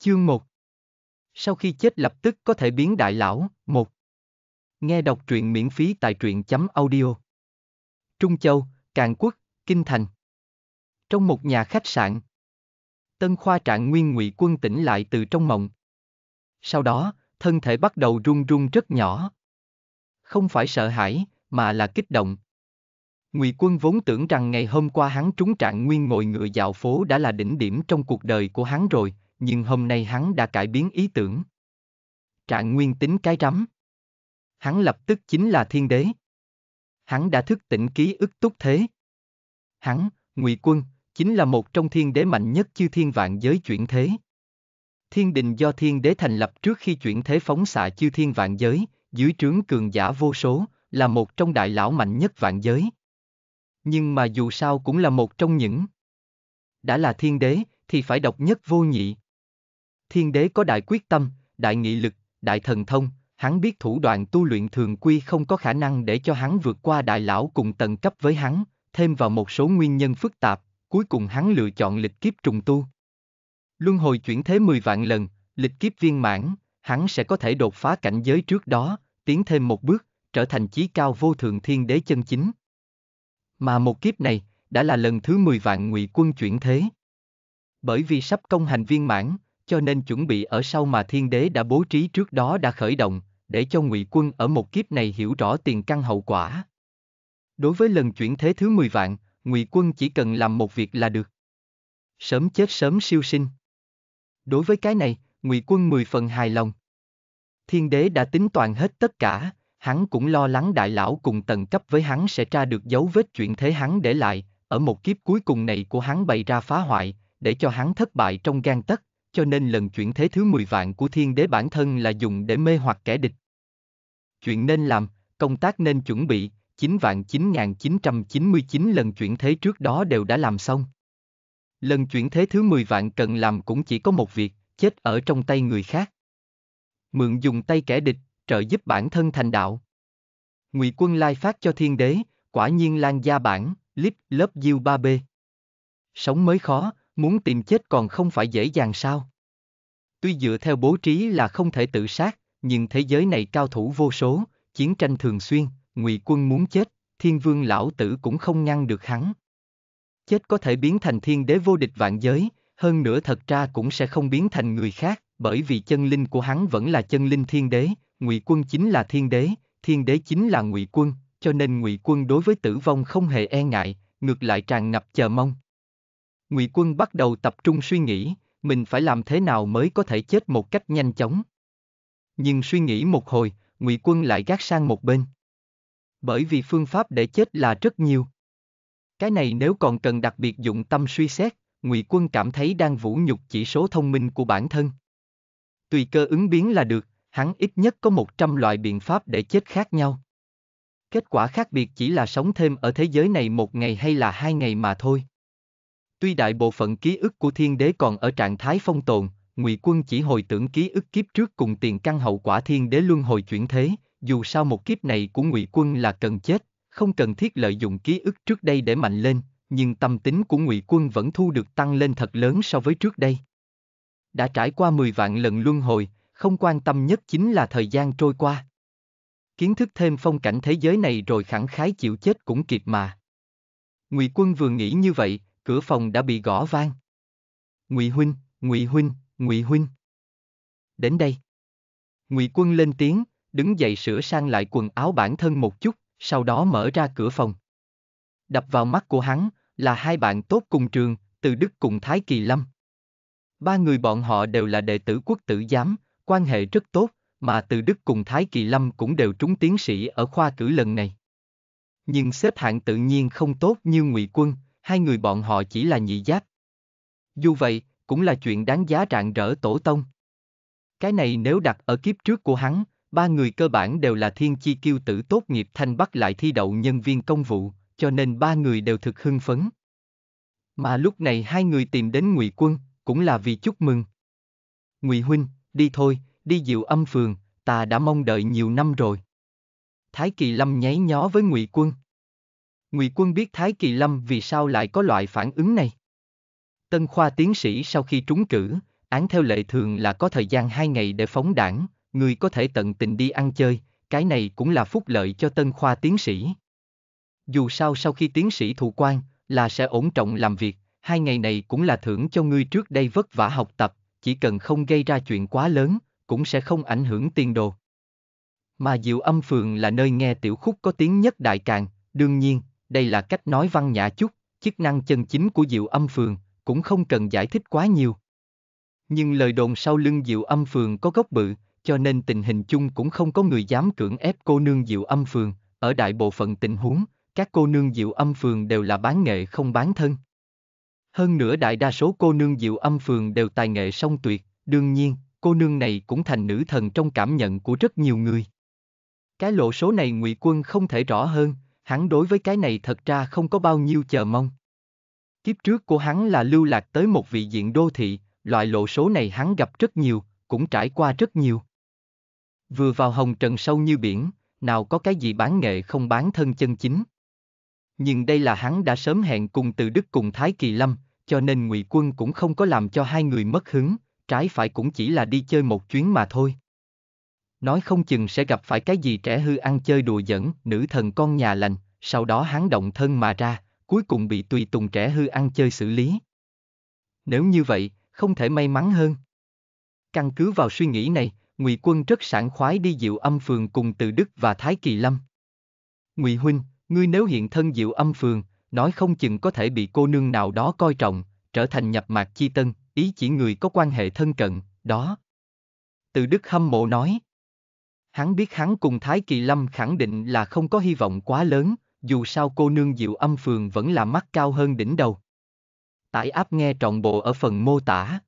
Chương 1 Sau khi chết lập tức có thể biến đại lão, 1 Nghe đọc truyện miễn phí tại truyện chấm audio Trung Châu, Càn Quốc, Kinh Thành Trong một nhà khách sạn Tân Khoa Trạng Nguyên Ngụy Quân tỉnh lại từ trong mộng Sau đó, thân thể bắt đầu run run rất nhỏ Không phải sợ hãi, mà là kích động Ngụy Quân vốn tưởng rằng ngày hôm qua hắn trúng trạng nguyên ngồi ngựa dạo phố đã là đỉnh điểm trong cuộc đời của hắn rồi, nhưng hôm nay hắn đã cải biến ý tưởng. Trạng nguyên tính cái rắm. Hắn lập tức chính là thiên đế. Hắn đã thức tỉnh ký ức túc thế. Hắn, ngụy Quân, chính là một trong thiên đế mạnh nhất chư thiên vạn giới chuyển thế. Thiên đình do thiên đế thành lập trước khi chuyển thế phóng xạ chư thiên vạn giới, dưới trướng cường giả vô số, là một trong đại lão mạnh nhất vạn giới. Nhưng mà dù sao cũng là một trong những đã là thiên đế, thì phải độc nhất vô nhị thiên đế có đại quyết tâm, đại nghị lực, đại thần thông, hắn biết thủ đoạn tu luyện thường quy không có khả năng để cho hắn vượt qua đại lão cùng tầng cấp với hắn, thêm vào một số nguyên nhân phức tạp, cuối cùng hắn lựa chọn lịch kiếp trùng tu. Luân hồi chuyển thế 10 vạn lần, lịch kiếp viên mãn, hắn sẽ có thể đột phá cảnh giới trước đó, tiến thêm một bước, trở thành chí cao vô thường thiên đế chân chính. Mà một kiếp này, đã là lần thứ 10 vạn ngụy quân chuyển thế. Bởi vì sắp công hành viên mãn, cho nên chuẩn bị ở sau mà thiên đế đã bố trí trước đó đã khởi động, để cho ngụy quân ở một kiếp này hiểu rõ tiền căn hậu quả. Đối với lần chuyển thế thứ 10 vạn, ngụy quân chỉ cần làm một việc là được. Sớm chết sớm siêu sinh. Đối với cái này, ngụy quân mười phần hài lòng. Thiên đế đã tính toàn hết tất cả, hắn cũng lo lắng đại lão cùng tầng cấp với hắn sẽ tra được dấu vết chuyện thế hắn để lại, ở một kiếp cuối cùng này của hắn bày ra phá hoại, để cho hắn thất bại trong gan tất cho nên lần chuyển thế thứ 10 vạn của thiên đế bản thân là dùng để mê hoặc kẻ địch. Chuyện nên làm, công tác nên chuẩn bị, 9 vạn 9.999 lần chuyển thế trước đó đều đã làm xong. Lần chuyển thế thứ 10 vạn cần làm cũng chỉ có một việc, chết ở trong tay người khác. Mượn dùng tay kẻ địch, trợ giúp bản thân thành đạo. Ngụy quân lai phát cho thiên đế, quả nhiên lan gia bản, clip lớp diêu 3B. Sống mới khó, Muốn tìm chết còn không phải dễ dàng sao? Tuy dựa theo bố trí là không thể tự sát, nhưng thế giới này cao thủ vô số, chiến tranh thường xuyên, ngụy quân muốn chết, thiên vương lão tử cũng không ngăn được hắn. Chết có thể biến thành thiên đế vô địch vạn giới, hơn nữa thật ra cũng sẽ không biến thành người khác, bởi vì chân linh của hắn vẫn là chân linh thiên đế, ngụy quân chính là thiên đế, thiên đế chính là ngụy quân, cho nên ngụy quân đối với tử vong không hề e ngại, ngược lại tràn ngập chờ mong. Ngụy Quân bắt đầu tập trung suy nghĩ, mình phải làm thế nào mới có thể chết một cách nhanh chóng. Nhưng suy nghĩ một hồi, Ngụy Quân lại gác sang một bên. Bởi vì phương pháp để chết là rất nhiều. Cái này nếu còn cần đặc biệt dụng tâm suy xét, Ngụy Quân cảm thấy đang vũ nhục chỉ số thông minh của bản thân. Tùy cơ ứng biến là được, hắn ít nhất có một trăm loại biện pháp để chết khác nhau. Kết quả khác biệt chỉ là sống thêm ở thế giới này một ngày hay là hai ngày mà thôi. Tuy đại bộ phận ký ức của thiên đế còn ở trạng thái phong tồn, ngụy quân chỉ hồi tưởng ký ức kiếp trước cùng tiền căn hậu quả thiên đế luân hồi chuyển thế, dù sao một kiếp này của ngụy quân là cần chết, không cần thiết lợi dụng ký ức trước đây để mạnh lên, nhưng tâm tính của ngụy quân vẫn thu được tăng lên thật lớn so với trước đây. Đã trải qua 10 vạn lần luân hồi, không quan tâm nhất chính là thời gian trôi qua. Kiến thức thêm phong cảnh thế giới này rồi khẳng khái chịu chết cũng kịp mà. Ngụy quân vừa nghĩ như vậy, cửa phòng đã bị gõ vang. Ngụy huynh, Ngụy huynh, Ngụy huynh. Đến đây. Ngụy Quân lên tiếng, đứng dậy sửa sang lại quần áo bản thân một chút, sau đó mở ra cửa phòng. Đập vào mắt của hắn là hai bạn tốt cùng trường, Từ Đức cùng Thái Kỳ Lâm. Ba người bọn họ đều là đệ tử quốc tử giám, quan hệ rất tốt, mà Từ Đức cùng Thái Kỳ Lâm cũng đều trúng tiến sĩ ở khoa cử lần này. Nhưng xếp hạng tự nhiên không tốt như Ngụy Quân, hai người bọn họ chỉ là nhị giáp. Dù vậy, cũng là chuyện đáng giá rạng rỡ tổ tông. Cái này nếu đặt ở kiếp trước của hắn, ba người cơ bản đều là thiên chi kiêu tử tốt nghiệp thanh bắc lại thi đậu nhân viên công vụ, cho nên ba người đều thực hưng phấn. Mà lúc này hai người tìm đến Ngụy Quân, cũng là vì chúc mừng. Ngụy Huynh, đi thôi, đi diệu âm phường, ta đã mong đợi nhiều năm rồi. Thái Kỳ Lâm nháy nhó với Ngụy Quân. Ngụy Quân biết Thái Kỳ Lâm vì sao lại có loại phản ứng này. Tân khoa tiến sĩ sau khi trúng cử, án theo lệ thường là có thời gian hai ngày để phóng đảng, người có thể tận tình đi ăn chơi, cái này cũng là phúc lợi cho tân khoa tiến sĩ. Dù sao sau khi tiến sĩ thụ quan, là sẽ ổn trọng làm việc, hai ngày này cũng là thưởng cho ngươi trước đây vất vả học tập, chỉ cần không gây ra chuyện quá lớn, cũng sẽ không ảnh hưởng tiền đồ. Mà Diệu Âm Phường là nơi nghe tiểu khúc có tiếng nhất đại càng, đương nhiên, đây là cách nói văn nhã chút, chức năng chân chính của Diệu Âm Phường, cũng không cần giải thích quá nhiều. Nhưng lời đồn sau lưng Diệu Âm Phường có gốc bự, cho nên tình hình chung cũng không có người dám cưỡng ép cô nương Diệu Âm Phường, ở đại bộ phận tình huống, các cô nương Diệu Âm Phường đều là bán nghệ không bán thân. Hơn nữa đại đa số cô nương Diệu Âm Phường đều tài nghệ song tuyệt, đương nhiên, cô nương này cũng thành nữ thần trong cảm nhận của rất nhiều người. Cái lộ số này ngụy Quân không thể rõ hơn, hắn đối với cái này thật ra không có bao nhiêu chờ mong. Kiếp trước của hắn là lưu lạc tới một vị diện đô thị, loại lộ số này hắn gặp rất nhiều, cũng trải qua rất nhiều. Vừa vào hồng trần sâu như biển, nào có cái gì bán nghệ không bán thân chân chính. Nhưng đây là hắn đã sớm hẹn cùng từ Đức cùng Thái Kỳ Lâm, cho nên ngụy Quân cũng không có làm cho hai người mất hứng, trái phải cũng chỉ là đi chơi một chuyến mà thôi nói không chừng sẽ gặp phải cái gì trẻ hư ăn chơi đùa giỡn, nữ thần con nhà lành, sau đó hắn động thân mà ra, cuối cùng bị tùy tùng trẻ hư ăn chơi xử lý. Nếu như vậy, không thể may mắn hơn. Căn cứ vào suy nghĩ này, Ngụy Quân rất sảng khoái đi Diệu Âm Phường cùng Từ Đức và Thái Kỳ Lâm. Ngụy huynh, ngươi nếu hiện thân Diệu Âm Phường, nói không chừng có thể bị cô nương nào đó coi trọng, trở thành nhập mạc chi tân, ý chỉ người có quan hệ thân cận, đó. Từ Đức hâm mộ nói. Hắn biết hắn cùng Thái Kỳ Lâm khẳng định là không có hy vọng quá lớn, dù sao cô nương Diệu Âm Phường vẫn là mắt cao hơn đỉnh đầu. Tải áp nghe trọn bộ ở phần mô tả.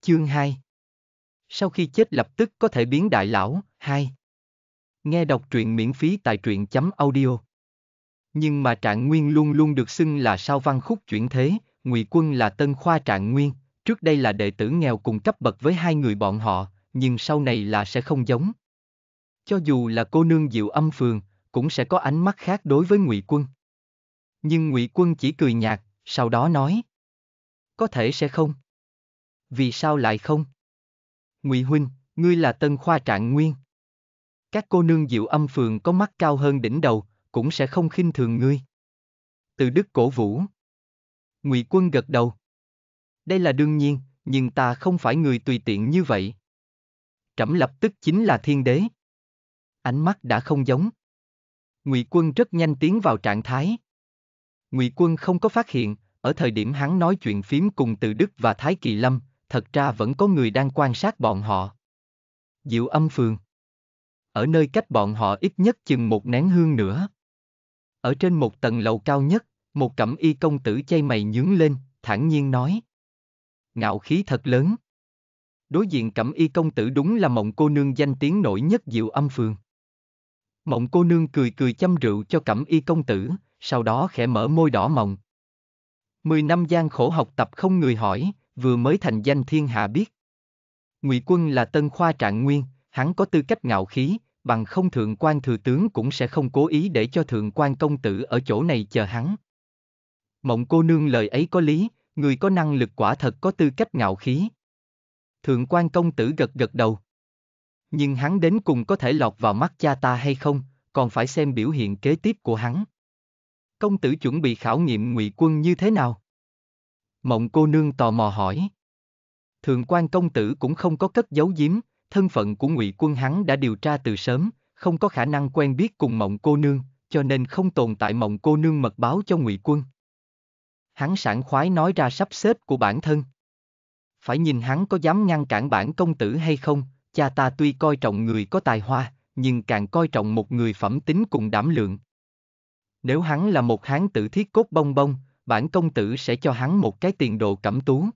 Chương 2 Sau khi chết lập tức có thể biến đại lão, 2. Nghe đọc truyện miễn phí tại truyện chấm audio. Nhưng mà Trạng Nguyên luôn luôn được xưng là sao văn khúc chuyển thế, Ngụy Quân là tân khoa Trạng Nguyên, trước đây là đệ tử nghèo cùng cấp bậc với hai người bọn họ, nhưng sau này là sẽ không giống cho dù là cô nương diệu âm phường, cũng sẽ có ánh mắt khác đối với Ngụy Quân. Nhưng Ngụy Quân chỉ cười nhạt, sau đó nói: "Có thể sẽ không." "Vì sao lại không?" "Ngụy huynh, ngươi là tân khoa trạng nguyên. Các cô nương diệu âm phường có mắt cao hơn đỉnh đầu, cũng sẽ không khinh thường ngươi." Từ Đức cổ vũ. Ngụy Quân gật đầu. "Đây là đương nhiên, nhưng ta không phải người tùy tiện như vậy." Trẫm lập tức chính là thiên đế ánh mắt đã không giống. Ngụy Quân rất nhanh tiến vào trạng thái. Ngụy Quân không có phát hiện, ở thời điểm hắn nói chuyện phím cùng Từ Đức và Thái Kỳ Lâm, thật ra vẫn có người đang quan sát bọn họ. Diệu âm phường. Ở nơi cách bọn họ ít nhất chừng một nén hương nữa. Ở trên một tầng lầu cao nhất, một cẩm y công tử chay mày nhướng lên, thản nhiên nói. Ngạo khí thật lớn. Đối diện cẩm y công tử đúng là mộng cô nương danh tiếng nổi nhất diệu âm phường. Mộng cô nương cười cười chăm rượu cho cẩm y công tử, sau đó khẽ mở môi đỏ mộng. Mười năm gian khổ học tập không người hỏi, vừa mới thành danh thiên hạ biết. Ngụy quân là tân khoa trạng nguyên, hắn có tư cách ngạo khí, bằng không thượng quan thừa tướng cũng sẽ không cố ý để cho thượng quan công tử ở chỗ này chờ hắn. Mộng cô nương lời ấy có lý, người có năng lực quả thật có tư cách ngạo khí. Thượng quan công tử gật gật đầu. Nhưng hắn đến cùng có thể lọt vào mắt cha ta hay không, còn phải xem biểu hiện kế tiếp của hắn. Công tử chuẩn bị khảo nghiệm ngụy quân như thế nào? Mộng cô nương tò mò hỏi. Thượng quan công tử cũng không có cất giấu giếm, thân phận của ngụy quân hắn đã điều tra từ sớm, không có khả năng quen biết cùng mộng cô nương, cho nên không tồn tại mộng cô nương mật báo cho ngụy quân. Hắn sảng khoái nói ra sắp xếp của bản thân. Phải nhìn hắn có dám ngăn cản bản công tử hay không, cha ta tuy coi trọng người có tài hoa, nhưng càng coi trọng một người phẩm tính cùng đảm lượng. Nếu hắn là một hán tử thiết cốt bông bông, bản công tử sẽ cho hắn một cái tiền đồ cẩm tú.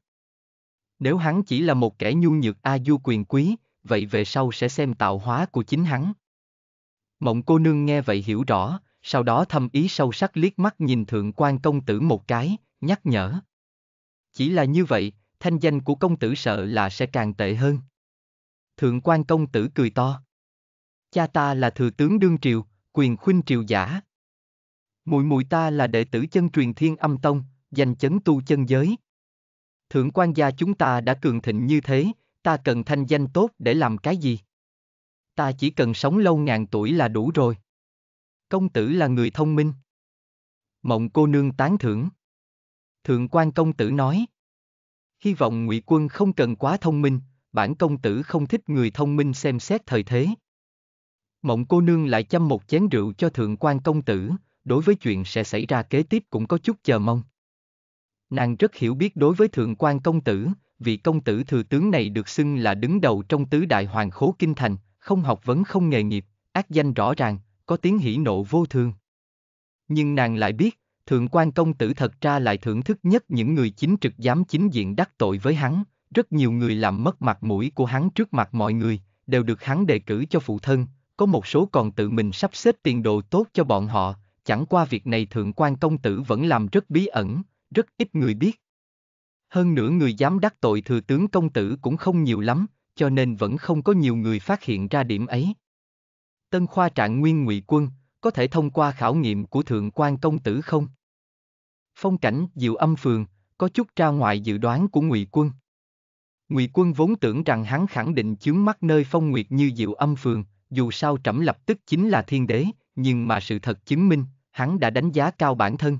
Nếu hắn chỉ là một kẻ nhu nhược a du quyền quý, vậy về sau sẽ xem tạo hóa của chính hắn. Mộng cô nương nghe vậy hiểu rõ, sau đó thâm ý sâu sắc liếc mắt nhìn thượng quan công tử một cái, nhắc nhở. Chỉ là như vậy, thanh danh của công tử sợ là sẽ càng tệ hơn. Thượng quan công tử cười to. Cha ta là thừa tướng đương triều, quyền khuynh triều giả. Mùi mùi ta là đệ tử chân truyền thiên âm tông, danh chấn tu chân giới. Thượng quan gia chúng ta đã cường thịnh như thế, ta cần thanh danh tốt để làm cái gì? Ta chỉ cần sống lâu ngàn tuổi là đủ rồi. Công tử là người thông minh. Mộng cô nương tán thưởng. Thượng quan công tử nói. Hy vọng ngụy quân không cần quá thông minh, bản công tử không thích người thông minh xem xét thời thế. Mộng cô nương lại chăm một chén rượu cho thượng quan công tử, đối với chuyện sẽ xảy ra kế tiếp cũng có chút chờ mong. Nàng rất hiểu biết đối với thượng quan công tử, vị công tử thừa tướng này được xưng là đứng đầu trong tứ đại hoàng khố kinh thành, không học vấn không nghề nghiệp, ác danh rõ ràng, có tiếng hỉ nộ vô thường. Nhưng nàng lại biết, thượng quan công tử thật ra lại thưởng thức nhất những người chính trực dám chính diện đắc tội với hắn, rất nhiều người làm mất mặt mũi của hắn trước mặt mọi người, đều được hắn đề cử cho phụ thân, có một số còn tự mình sắp xếp tiền đồ tốt cho bọn họ, chẳng qua việc này thượng quan công tử vẫn làm rất bí ẩn, rất ít người biết. Hơn nữa người dám đắc tội thừa tướng công tử cũng không nhiều lắm, cho nên vẫn không có nhiều người phát hiện ra điểm ấy. Tân khoa trạng nguyên ngụy quân, có thể thông qua khảo nghiệm của thượng quan công tử không? Phong cảnh diệu âm phường, có chút ra ngoài dự đoán của ngụy quân. Ngụy Quân vốn tưởng rằng hắn khẳng định chướng mắt nơi phong nguyệt như diệu âm phường, dù sao trẫm lập tức chính là thiên đế, nhưng mà sự thật chứng minh, hắn đã đánh giá cao bản thân.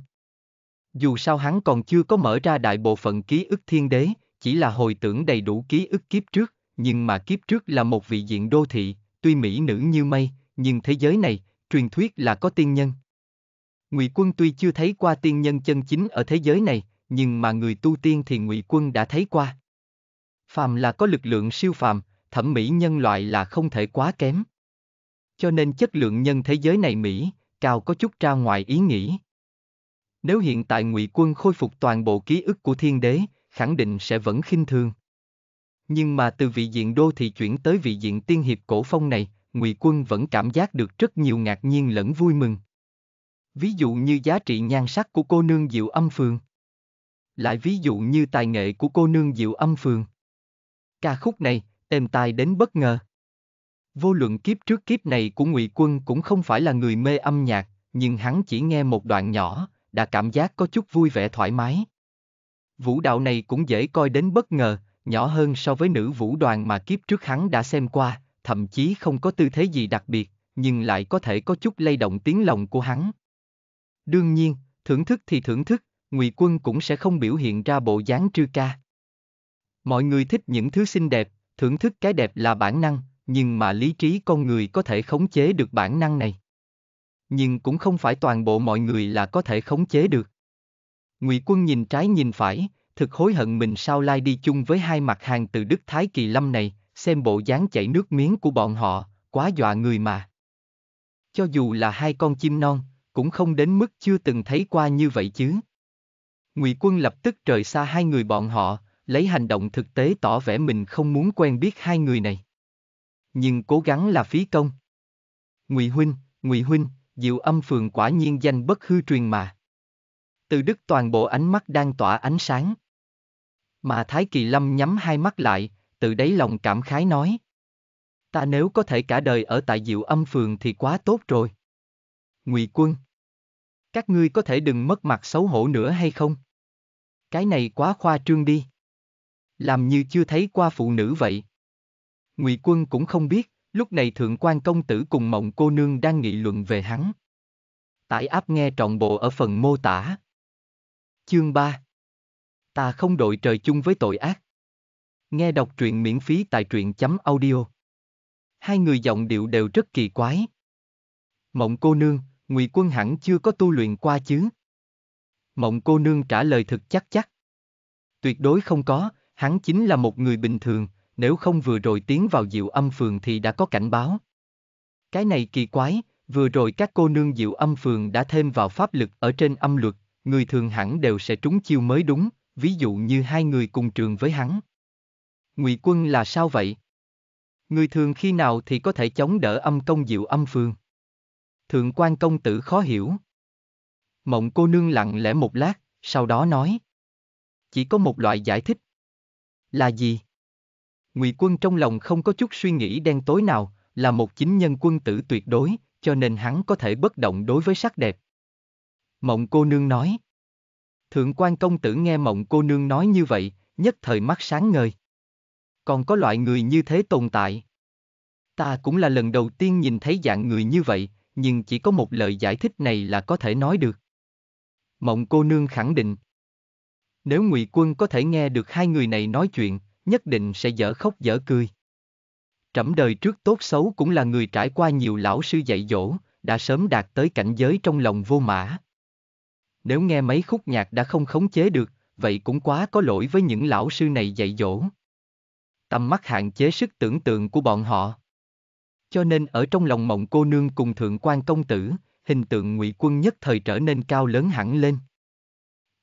Dù sao hắn còn chưa có mở ra đại bộ phận ký ức thiên đế, chỉ là hồi tưởng đầy đủ ký ức kiếp trước, nhưng mà kiếp trước là một vị diện đô thị, tuy mỹ nữ như mây, nhưng thế giới này, truyền thuyết là có tiên nhân. Ngụy Quân tuy chưa thấy qua tiên nhân chân chính ở thế giới này, nhưng mà người tu tiên thì Ngụy Quân đã thấy qua phàm là có lực lượng siêu phàm, thẩm mỹ nhân loại là không thể quá kém. Cho nên chất lượng nhân thế giới này Mỹ, cao có chút ra ngoài ý nghĩ. Nếu hiện tại ngụy quân khôi phục toàn bộ ký ức của thiên đế, khẳng định sẽ vẫn khinh thường. Nhưng mà từ vị diện đô thị chuyển tới vị diện tiên hiệp cổ phong này, ngụy quân vẫn cảm giác được rất nhiều ngạc nhiên lẫn vui mừng. Ví dụ như giá trị nhan sắc của cô nương diệu âm phường. Lại ví dụ như tài nghệ của cô nương diệu âm phường. Ca khúc này, êm tai đến bất ngờ. Vô luận kiếp trước kiếp này của Ngụy Quân cũng không phải là người mê âm nhạc, nhưng hắn chỉ nghe một đoạn nhỏ, đã cảm giác có chút vui vẻ thoải mái. Vũ đạo này cũng dễ coi đến bất ngờ, nhỏ hơn so với nữ vũ đoàn mà kiếp trước hắn đã xem qua, thậm chí không có tư thế gì đặc biệt, nhưng lại có thể có chút lay động tiếng lòng của hắn. Đương nhiên, thưởng thức thì thưởng thức, Ngụy Quân cũng sẽ không biểu hiện ra bộ dáng trư ca. Mọi người thích những thứ xinh đẹp, thưởng thức cái đẹp là bản năng, nhưng mà lý trí con người có thể khống chế được bản năng này. Nhưng cũng không phải toàn bộ mọi người là có thể khống chế được. Ngụy Quân nhìn trái nhìn phải, thực hối hận mình sao lai đi chung với hai mặt hàng từ Đức Thái Kỳ Lâm này, xem bộ dáng chảy nước miếng của bọn họ, quá dọa người mà. Cho dù là hai con chim non, cũng không đến mức chưa từng thấy qua như vậy chứ. Ngụy Quân lập tức rời xa hai người bọn họ, lấy hành động thực tế tỏ vẻ mình không muốn quen biết hai người này. Nhưng cố gắng là phí công. Ngụy huynh, Ngụy huynh, Diệu Âm phường quả nhiên danh bất hư truyền mà. Từ đức toàn bộ ánh mắt đang tỏa ánh sáng. Mà Thái Kỳ Lâm nhắm hai mắt lại, từ đáy lòng cảm khái nói. Ta nếu có thể cả đời ở tại Diệu Âm phường thì quá tốt rồi. Ngụy Quân, các ngươi có thể đừng mất mặt xấu hổ nữa hay không? Cái này quá khoa trương đi làm như chưa thấy qua phụ nữ vậy. Ngụy Quân cũng không biết, lúc này Thượng quan Công Tử cùng Mộng Cô Nương đang nghị luận về hắn. Tải áp nghe trọn bộ ở phần mô tả. Chương 3 Ta không đội trời chung với tội ác. Nghe đọc truyện miễn phí tại truyện chấm audio. Hai người giọng điệu đều rất kỳ quái. Mộng cô nương, Ngụy Quân hẳn chưa có tu luyện qua chứ? Mộng cô nương trả lời thực chắc chắc. Tuyệt đối không có, hắn chính là một người bình thường, nếu không vừa rồi tiến vào diệu âm phường thì đã có cảnh báo. Cái này kỳ quái, vừa rồi các cô nương diệu âm phường đã thêm vào pháp lực ở trên âm luật, người thường hẳn đều sẽ trúng chiêu mới đúng, ví dụ như hai người cùng trường với hắn. Ngụy quân là sao vậy? Người thường khi nào thì có thể chống đỡ âm công diệu âm phường? Thượng quan công tử khó hiểu. Mộng cô nương lặng lẽ một lát, sau đó nói. Chỉ có một loại giải thích, là gì? Ngụy quân trong lòng không có chút suy nghĩ đen tối nào, là một chính nhân quân tử tuyệt đối, cho nên hắn có thể bất động đối với sắc đẹp. Mộng cô nương nói. Thượng quan công tử nghe mộng cô nương nói như vậy, nhất thời mắt sáng ngời. Còn có loại người như thế tồn tại. Ta cũng là lần đầu tiên nhìn thấy dạng người như vậy, nhưng chỉ có một lời giải thích này là có thể nói được. Mộng cô nương khẳng định. Nếu Ngụy Quân có thể nghe được hai người này nói chuyện, nhất định sẽ dở khóc dở cười. Trẫm đời trước tốt xấu cũng là người trải qua nhiều lão sư dạy dỗ, đã sớm đạt tới cảnh giới trong lòng vô mã. Nếu nghe mấy khúc nhạc đã không khống chế được, vậy cũng quá có lỗi với những lão sư này dạy dỗ. Tầm mắt hạn chế sức tưởng tượng của bọn họ. Cho nên ở trong lòng mộng cô nương cùng thượng quan công tử, hình tượng ngụy quân nhất thời trở nên cao lớn hẳn lên.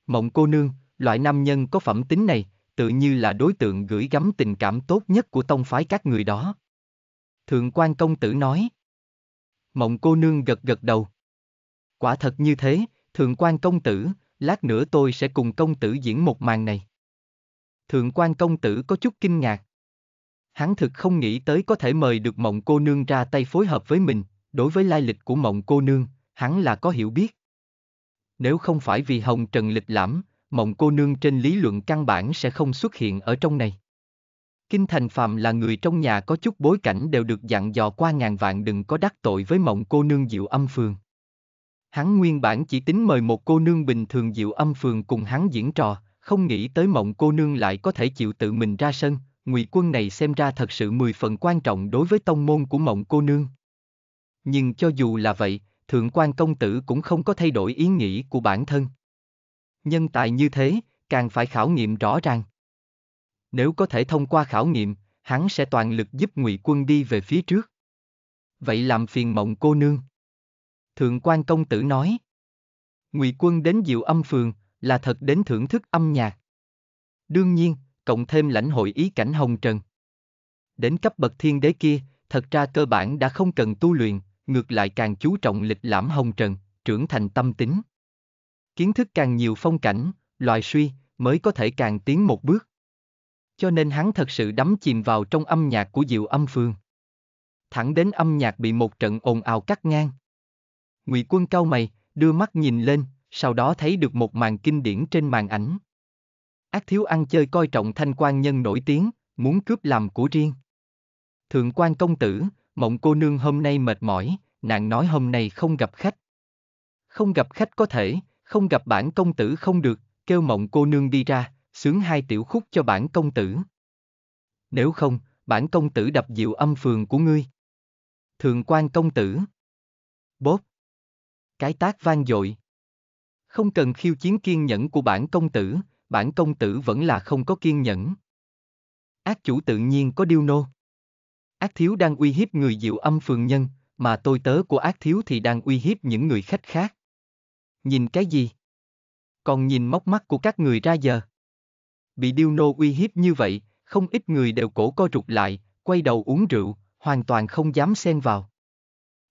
Mộng cô nương, loại nam nhân có phẩm tính này, tự như là đối tượng gửi gắm tình cảm tốt nhất của tông phái các người đó. Thượng quan công tử nói. Mộng cô nương gật gật đầu. Quả thật như thế, thượng quan công tử, lát nữa tôi sẽ cùng công tử diễn một màn này. Thượng quan công tử có chút kinh ngạc. Hắn thực không nghĩ tới có thể mời được mộng cô nương ra tay phối hợp với mình, đối với lai lịch của mộng cô nương, hắn là có hiểu biết. Nếu không phải vì hồng trần lịch lãm, mộng cô nương trên lý luận căn bản sẽ không xuất hiện ở trong này. Kinh Thành Phạm là người trong nhà có chút bối cảnh đều được dặn dò qua ngàn vạn đừng có đắc tội với mộng cô nương diệu âm phường. Hắn nguyên bản chỉ tính mời một cô nương bình thường diệu âm phường cùng hắn diễn trò, không nghĩ tới mộng cô nương lại có thể chịu tự mình ra sân, ngụy quân này xem ra thật sự mười phần quan trọng đối với tông môn của mộng cô nương. Nhưng cho dù là vậy, thượng quan công tử cũng không có thay đổi ý nghĩ của bản thân. Nhân tài như thế, càng phải khảo nghiệm rõ ràng. Nếu có thể thông qua khảo nghiệm, hắn sẽ toàn lực giúp ngụy quân đi về phía trước. Vậy làm phiền mộng cô nương. Thượng quan công tử nói. Ngụy quân đến diệu âm phường, là thật đến thưởng thức âm nhạc. Đương nhiên, cộng thêm lãnh hội ý cảnh hồng trần. Đến cấp bậc thiên đế kia, thật ra cơ bản đã không cần tu luyện, ngược lại càng chú trọng lịch lãm hồng trần, trưởng thành tâm tính kiến thức càng nhiều phong cảnh, loài suy, mới có thể càng tiến một bước. Cho nên hắn thật sự đắm chìm vào trong âm nhạc của diệu âm phương. Thẳng đến âm nhạc bị một trận ồn ào cắt ngang. Ngụy quân cao mày, đưa mắt nhìn lên, sau đó thấy được một màn kinh điển trên màn ảnh. Ác thiếu ăn chơi coi trọng thanh quan nhân nổi tiếng, muốn cướp làm của riêng. Thượng quan công tử, mộng cô nương hôm nay mệt mỏi, nàng nói hôm nay không gặp khách. Không gặp khách có thể, không gặp bản công tử không được, kêu mộng cô nương đi ra, sướng hai tiểu khúc cho bản công tử. Nếu không, bản công tử đập diệu âm phường của ngươi. Thượng quan công tử. Bốp. Cái tác vang dội. Không cần khiêu chiến kiên nhẫn của bản công tử, bản công tử vẫn là không có kiên nhẫn. Ác chủ tự nhiên có điêu nô. Ác thiếu đang uy hiếp người diệu âm phường nhân, mà tôi tớ của ác thiếu thì đang uy hiếp những người khách khác. Nhìn cái gì? Còn nhìn móc mắt của các người ra giờ. Bị điêu nô uy hiếp như vậy, không ít người đều cổ co rụt lại, quay đầu uống rượu, hoàn toàn không dám xen vào.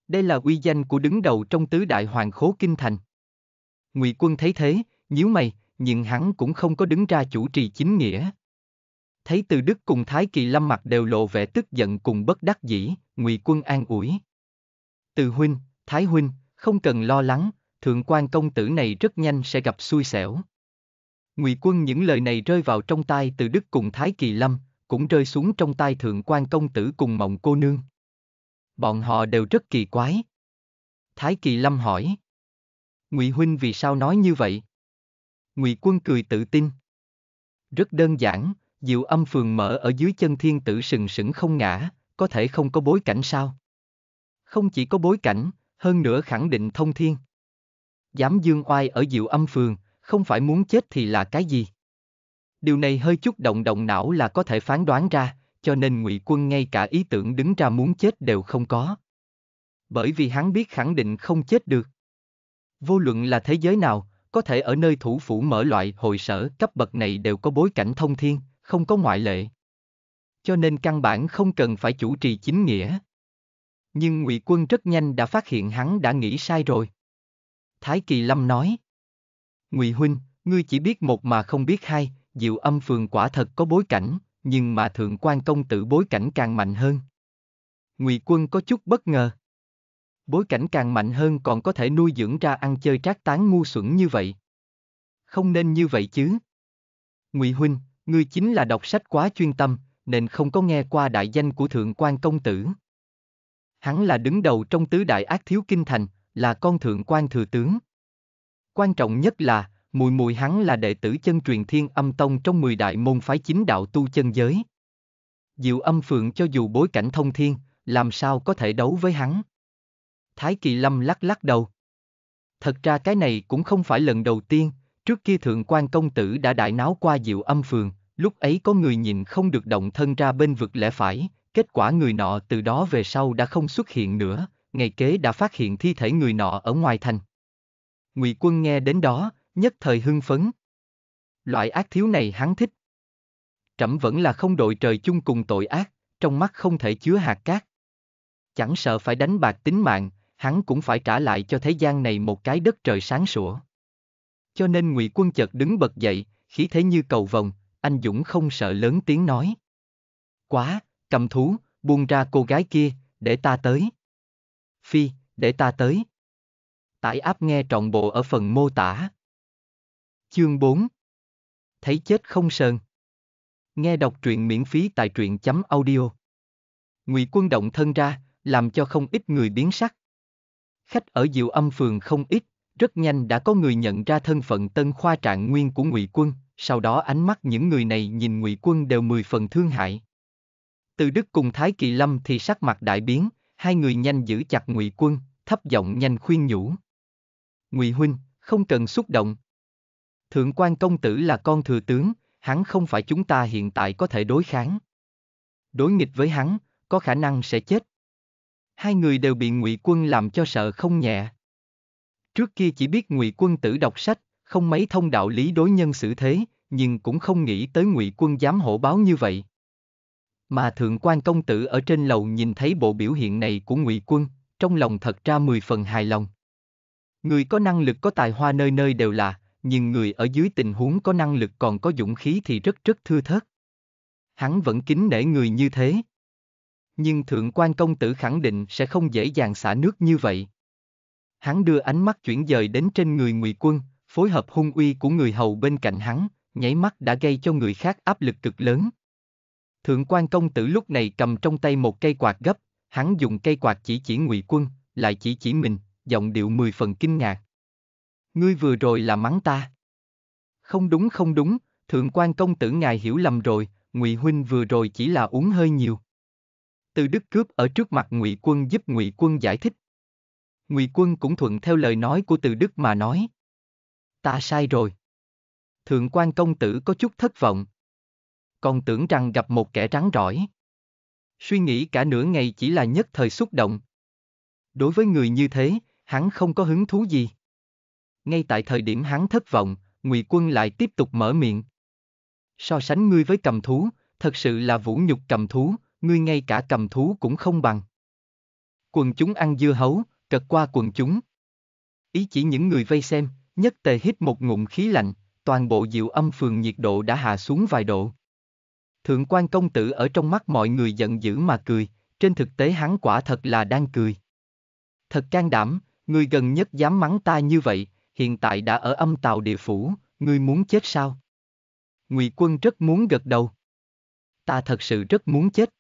Đây là uy danh của đứng đầu trong tứ đại hoàng khố kinh thành. Ngụy quân thấy thế, nhíu mày, nhưng hắn cũng không có đứng ra chủ trì chính nghĩa. Thấy Từ Đức cùng Thái Kỳ Lâm mặt đều lộ vẻ tức giận cùng bất đắc dĩ, Ngụy quân an ủi. Từ huynh, Thái huynh, không cần lo lắng, thượng quan công tử này rất nhanh sẽ gặp xui xẻo. Ngụy quân những lời này rơi vào trong tai từ đức cùng Thái Kỳ Lâm, cũng rơi xuống trong tai thượng quan công tử cùng mộng cô nương. Bọn họ đều rất kỳ quái. Thái Kỳ Lâm hỏi. Ngụy huynh vì sao nói như vậy? Ngụy quân cười tự tin. Rất đơn giản, diệu âm phường mở ở dưới chân thiên tử sừng sững không ngã, có thể không có bối cảnh sao? Không chỉ có bối cảnh, hơn nữa khẳng định thông thiên dám dương oai ở diệu âm phường, không phải muốn chết thì là cái gì? Điều này hơi chút động động não là có thể phán đoán ra, cho nên ngụy quân ngay cả ý tưởng đứng ra muốn chết đều không có. Bởi vì hắn biết khẳng định không chết được. Vô luận là thế giới nào, có thể ở nơi thủ phủ mở loại hội sở cấp bậc này đều có bối cảnh thông thiên, không có ngoại lệ. Cho nên căn bản không cần phải chủ trì chính nghĩa. Nhưng ngụy quân rất nhanh đã phát hiện hắn đã nghĩ sai rồi. Thái Kỳ Lâm nói. Ngụy Huynh, ngươi chỉ biết một mà không biết hai, diệu âm phường quả thật có bối cảnh, nhưng mà thượng quan công tử bối cảnh càng mạnh hơn. Ngụy Quân có chút bất ngờ. Bối cảnh càng mạnh hơn còn có thể nuôi dưỡng ra ăn chơi trác tán ngu xuẩn như vậy. Không nên như vậy chứ. Ngụy Huynh, ngươi chính là đọc sách quá chuyên tâm, nên không có nghe qua đại danh của thượng quan công tử. Hắn là đứng đầu trong tứ đại ác thiếu kinh thành, là con thượng quan thừa tướng. Quan trọng nhất là, mùi mùi hắn là đệ tử chân truyền thiên âm tông trong 10 đại môn phái chính đạo tu chân giới. Diệu âm phượng cho dù bối cảnh thông thiên, làm sao có thể đấu với hắn. Thái Kỳ Lâm lắc lắc đầu. Thật ra cái này cũng không phải lần đầu tiên, trước kia thượng quan công tử đã đại náo qua diệu âm phường, lúc ấy có người nhìn không được động thân ra bên vực lẽ phải, kết quả người nọ từ đó về sau đã không xuất hiện nữa, ngày kế đã phát hiện thi thể người nọ ở ngoài thành. Ngụy Quân nghe đến đó, nhất thời hưng phấn. Loại ác thiếu này hắn thích. Trẫm vẫn là không đội trời chung cùng tội ác, trong mắt không thể chứa hạt cát. Chẳng sợ phải đánh bạc tính mạng, hắn cũng phải trả lại cho thế gian này một cái đất trời sáng sủa. Cho nên Ngụy Quân chợt đứng bật dậy, khí thế như cầu vồng, anh Dũng không sợ lớn tiếng nói. Quá, cầm thú, buông ra cô gái kia, để ta tới. Phi, để ta tới. Tải áp nghe trọn bộ ở phần mô tả. Chương 4 Thấy chết không sờn. Nghe đọc truyện miễn phí tại truyện chấm audio. Ngụy quân động thân ra, làm cho không ít người biến sắc. Khách ở diệu âm phường không ít, rất nhanh đã có người nhận ra thân phận tân khoa trạng nguyên của Ngụy quân, sau đó ánh mắt những người này nhìn Ngụy quân đều mười phần thương hại. Từ Đức cùng Thái Kỳ Lâm thì sắc mặt đại biến, hai người nhanh giữ chặt ngụy quân thấp giọng nhanh khuyên nhủ ngụy huynh không cần xúc động thượng quan công tử là con thừa tướng hắn không phải chúng ta hiện tại có thể đối kháng đối nghịch với hắn có khả năng sẽ chết hai người đều bị ngụy quân làm cho sợ không nhẹ trước kia chỉ biết ngụy quân tử đọc sách không mấy thông đạo lý đối nhân xử thế nhưng cũng không nghĩ tới ngụy quân dám hổ báo như vậy mà thượng quan công tử ở trên lầu nhìn thấy bộ biểu hiện này của ngụy quân trong lòng thật ra mười phần hài lòng người có năng lực có tài hoa nơi nơi đều là nhưng người ở dưới tình huống có năng lực còn có dũng khí thì rất rất thưa thớt hắn vẫn kính nể người như thế nhưng thượng quan công tử khẳng định sẽ không dễ dàng xả nước như vậy hắn đưa ánh mắt chuyển dời đến trên người ngụy quân phối hợp hung uy của người hầu bên cạnh hắn nháy mắt đã gây cho người khác áp lực cực lớn Thượng quan công tử lúc này cầm trong tay một cây quạt gấp, hắn dùng cây quạt chỉ chỉ ngụy quân, lại chỉ chỉ mình, giọng điệu mười phần kinh ngạc. Ngươi vừa rồi là mắng ta. Không đúng không đúng, thượng quan công tử ngài hiểu lầm rồi, ngụy huynh vừa rồi chỉ là uống hơi nhiều. Từ đức cướp ở trước mặt ngụy quân giúp ngụy quân giải thích. Ngụy quân cũng thuận theo lời nói của từ đức mà nói. Ta sai rồi. Thượng quan công tử có chút thất vọng, còn tưởng rằng gặp một kẻ trắng rõi. Suy nghĩ cả nửa ngày chỉ là nhất thời xúc động. Đối với người như thế, hắn không có hứng thú gì. Ngay tại thời điểm hắn thất vọng, Ngụy Quân lại tiếp tục mở miệng. So sánh ngươi với cầm thú, thật sự là vũ nhục cầm thú, ngươi ngay cả cầm thú cũng không bằng. Quần chúng ăn dưa hấu, cật qua quần chúng. Ý chỉ những người vây xem, nhất tề hít một ngụm khí lạnh, toàn bộ diệu âm phường nhiệt độ đã hạ xuống vài độ. Thượng quan công tử ở trong mắt mọi người giận dữ mà cười, trên thực tế hắn quả thật là đang cười. Thật can đảm, người gần nhất dám mắng ta như vậy, hiện tại đã ở âm tàu địa phủ, người muốn chết sao? Ngụy quân rất muốn gật đầu. Ta thật sự rất muốn chết.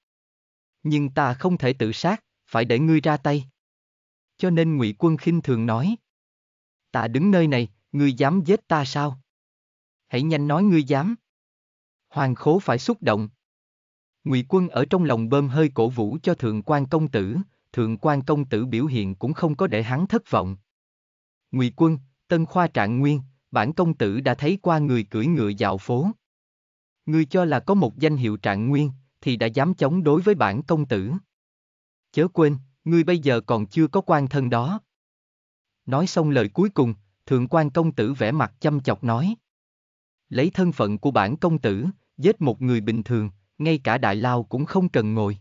Nhưng ta không thể tự sát, phải để ngươi ra tay. Cho nên Ngụy quân khinh thường nói. Ta đứng nơi này, ngươi dám giết ta sao? Hãy nhanh nói ngươi dám. Hoàng khố phải xúc động. Ngụy quân ở trong lòng bơm hơi cổ vũ cho thượng quan công tử, thượng quan công tử biểu hiện cũng không có để hắn thất vọng. Ngụy quân, tân khoa trạng nguyên, bản công tử đã thấy qua người cưỡi ngựa dạo phố. người cho là có một danh hiệu trạng nguyên, thì đã dám chống đối với bản công tử. Chớ quên, người bây giờ còn chưa có quan thân đó. Nói xong lời cuối cùng, thượng quan công tử vẽ mặt chăm chọc nói. Lấy thân phận của bản công tử, giết một người bình thường, ngay cả đại lao cũng không cần ngồi.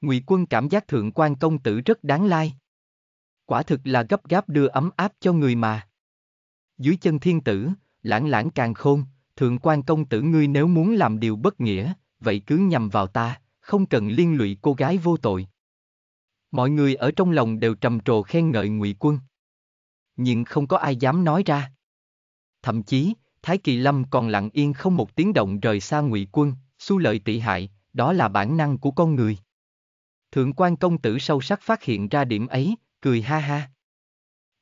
Ngụy Quân cảm giác thượng quan công tử rất đáng lai. Quả thực là gấp gáp đưa ấm áp cho người mà. Dưới chân thiên tử, lãng lãng càng khôn, thượng quan công tử ngươi nếu muốn làm điều bất nghĩa, vậy cứ nhằm vào ta, không cần liên lụy cô gái vô tội. Mọi người ở trong lòng đều trầm trồ khen ngợi Ngụy Quân. Nhưng không có ai dám nói ra. Thậm chí, Thái Kỳ Lâm còn lặng yên không một tiếng động rời xa ngụy quân, xu lợi tị hại, đó là bản năng của con người. Thượng quan công tử sâu sắc phát hiện ra điểm ấy, cười ha ha.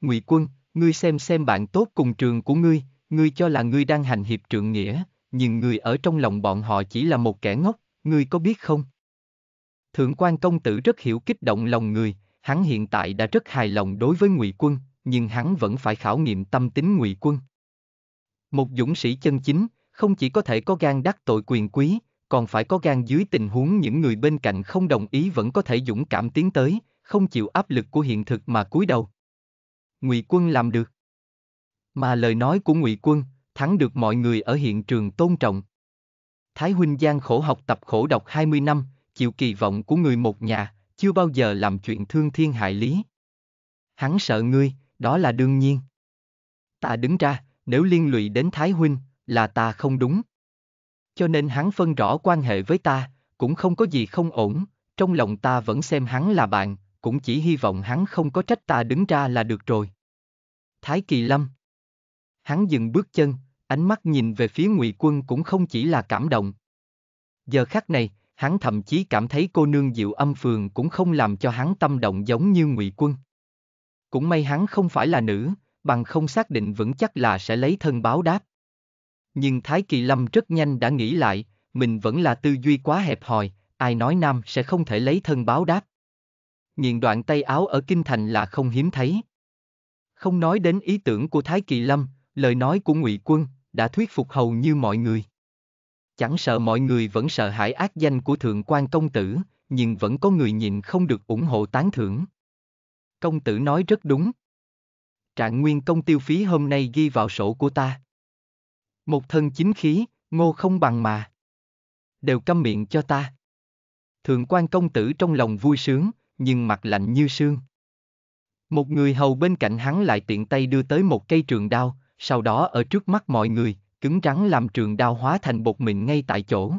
Ngụy quân, ngươi xem xem bạn tốt cùng trường của ngươi, ngươi cho là ngươi đang hành hiệp trượng nghĩa, nhưng ngươi ở trong lòng bọn họ chỉ là một kẻ ngốc, ngươi có biết không? Thượng quan công tử rất hiểu kích động lòng người, hắn hiện tại đã rất hài lòng đối với Ngụy quân, nhưng hắn vẫn phải khảo nghiệm tâm tính Ngụy quân. Một dũng sĩ chân chính, không chỉ có thể có gan đắc tội quyền quý, còn phải có gan dưới tình huống những người bên cạnh không đồng ý vẫn có thể dũng cảm tiến tới, không chịu áp lực của hiện thực mà cúi đầu. Ngụy Quân làm được. Mà lời nói của Ngụy Quân, thắng được mọi người ở hiện trường tôn trọng. Thái huynh gian khổ học tập khổ đọc 20 năm, chịu kỳ vọng của người một nhà, chưa bao giờ làm chuyện thương thiên hại lý. Hắn sợ ngươi, đó là đương nhiên. Ta đứng ra, nếu liên lụy đến Thái Huynh, là ta không đúng. Cho nên hắn phân rõ quan hệ với ta, cũng không có gì không ổn, trong lòng ta vẫn xem hắn là bạn, cũng chỉ hy vọng hắn không có trách ta đứng ra là được rồi. Thái Kỳ Lâm Hắn dừng bước chân, ánh mắt nhìn về phía ngụy quân cũng không chỉ là cảm động. Giờ khắc này, hắn thậm chí cảm thấy cô nương diệu âm phường cũng không làm cho hắn tâm động giống như ngụy quân. Cũng may hắn không phải là nữ, bằng không xác định vững chắc là sẽ lấy thân báo đáp. Nhưng Thái Kỳ Lâm rất nhanh đã nghĩ lại, mình vẫn là tư duy quá hẹp hòi, ai nói nam sẽ không thể lấy thân báo đáp. Nghiện đoạn tay áo ở Kinh Thành là không hiếm thấy. Không nói đến ý tưởng của Thái Kỳ Lâm, lời nói của ngụy Quân đã thuyết phục hầu như mọi người. Chẳng sợ mọi người vẫn sợ hãi ác danh của Thượng quan Công Tử, nhưng vẫn có người nhìn không được ủng hộ tán thưởng. Công tử nói rất đúng trạng nguyên công tiêu phí hôm nay ghi vào sổ của ta. Một thân chính khí, ngô không bằng mà. Đều câm miệng cho ta. Thượng quan công tử trong lòng vui sướng, nhưng mặt lạnh như sương. Một người hầu bên cạnh hắn lại tiện tay đưa tới một cây trường đao, sau đó ở trước mắt mọi người, cứng rắn làm trường đao hóa thành bột mịn ngay tại chỗ.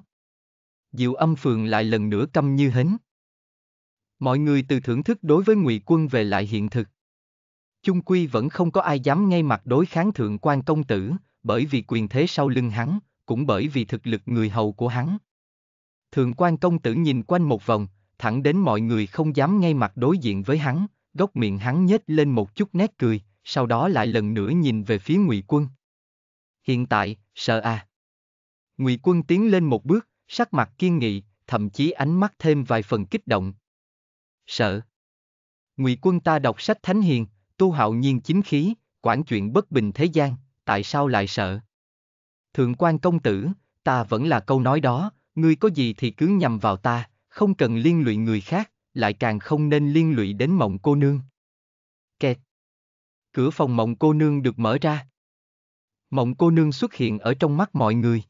Diệu âm phường lại lần nữa câm như hến. Mọi người từ thưởng thức đối với ngụy quân về lại hiện thực chung quy vẫn không có ai dám ngay mặt đối kháng thượng quan công tử, bởi vì quyền thế sau lưng hắn, cũng bởi vì thực lực người hầu của hắn. Thượng quan công tử nhìn quanh một vòng, thẳng đến mọi người không dám ngay mặt đối diện với hắn, góc miệng hắn nhếch lên một chút nét cười, sau đó lại lần nữa nhìn về phía Ngụy Quân. Hiện tại, sợ à? Ngụy Quân tiến lên một bước, sắc mặt kiên nghị, thậm chí ánh mắt thêm vài phần kích động. Sợ. Ngụy Quân ta đọc sách thánh hiền, Tu hạo nhiên chính khí, quản chuyện bất bình thế gian, tại sao lại sợ? Thượng quan công tử, ta vẫn là câu nói đó, ngươi có gì thì cứ nhằm vào ta, không cần liên lụy người khác, lại càng không nên liên lụy đến mộng cô nương. Kẹt. Cửa phòng mộng cô nương được mở ra. Mộng cô nương xuất hiện ở trong mắt mọi người.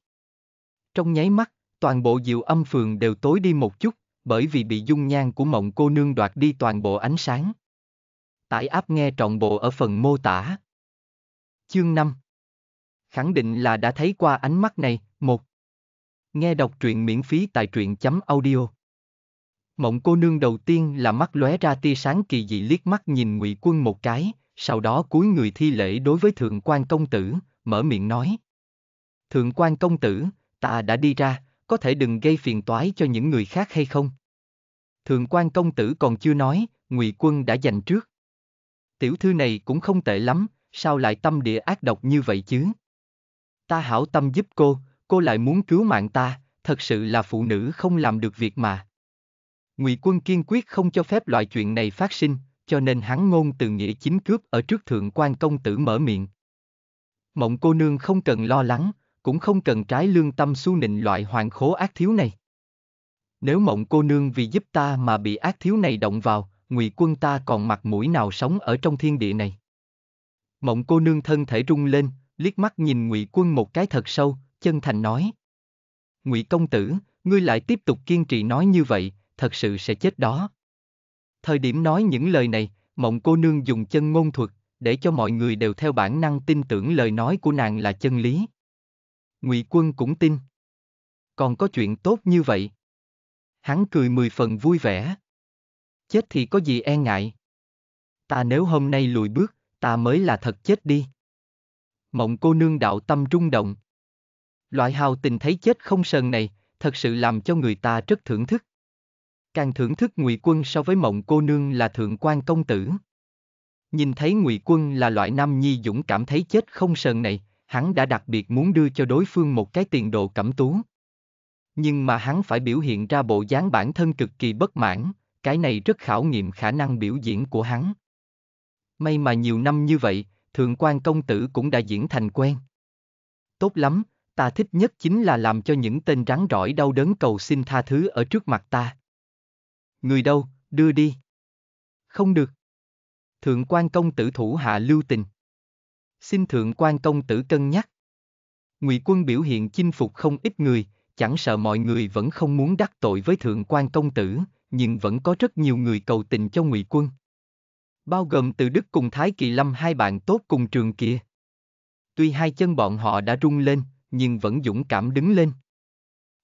Trong nháy mắt, toàn bộ diệu âm phường đều tối đi một chút, bởi vì bị dung nhan của mộng cô nương đoạt đi toàn bộ ánh sáng. Tải app nghe trọn bộ ở phần mô tả. Chương 5 Khẳng định là đã thấy qua ánh mắt này, một Nghe đọc truyện miễn phí tại truyện.audio chấm Mộng cô nương đầu tiên là mắt lóe ra tia sáng kỳ dị liếc mắt nhìn ngụy quân một cái, sau đó cúi người thi lễ đối với thượng quan công tử, mở miệng nói. Thượng quan công tử, ta đã đi ra, có thể đừng gây phiền toái cho những người khác hay không? Thượng quan công tử còn chưa nói, ngụy quân đã giành trước tiểu thư này cũng không tệ lắm, sao lại tâm địa ác độc như vậy chứ? Ta hảo tâm giúp cô, cô lại muốn cứu mạng ta, thật sự là phụ nữ không làm được việc mà. Ngụy Quân kiên quyết không cho phép loại chuyện này phát sinh, cho nên hắn ngôn từ nghĩa chính cướp ở trước thượng quan công tử mở miệng. Mộng cô nương không cần lo lắng, cũng không cần trái lương tâm su nịnh loại hoàng khố ác thiếu này. Nếu mộng cô nương vì giúp ta mà bị ác thiếu này động vào, ngụy quân ta còn mặt mũi nào sống ở trong thiên địa này mộng cô nương thân thể rung lên liếc mắt nhìn ngụy quân một cái thật sâu chân thành nói ngụy công tử ngươi lại tiếp tục kiên trì nói như vậy thật sự sẽ chết đó thời điểm nói những lời này mộng cô nương dùng chân ngôn thuật để cho mọi người đều theo bản năng tin tưởng lời nói của nàng là chân lý ngụy quân cũng tin còn có chuyện tốt như vậy hắn cười mười phần vui vẻ chết thì có gì e ngại. Ta nếu hôm nay lùi bước, ta mới là thật chết đi. Mộng cô nương đạo tâm rung động. Loại hào tình thấy chết không sờn này, thật sự làm cho người ta rất thưởng thức. Càng thưởng thức ngụy quân so với mộng cô nương là thượng quan công tử. Nhìn thấy ngụy quân là loại nam nhi dũng cảm thấy chết không sờn này, hắn đã đặc biệt muốn đưa cho đối phương một cái tiền đồ cẩm tú. Nhưng mà hắn phải biểu hiện ra bộ dáng bản thân cực kỳ bất mãn, cái này rất khảo nghiệm khả năng biểu diễn của hắn. May mà nhiều năm như vậy, thượng quan công tử cũng đã diễn thành quen. Tốt lắm, ta thích nhất chính là làm cho những tên rắn rỏi đau đớn cầu xin tha thứ ở trước mặt ta. Người đâu, đưa đi. Không được. Thượng quan công tử thủ hạ lưu tình. Xin thượng quan công tử cân nhắc. Ngụy quân biểu hiện chinh phục không ít người, chẳng sợ mọi người vẫn không muốn đắc tội với thượng quan công tử, nhưng vẫn có rất nhiều người cầu tình cho ngụy quân bao gồm từ đức cùng thái kỳ lâm hai bạn tốt cùng trường kia tuy hai chân bọn họ đã rung lên nhưng vẫn dũng cảm đứng lên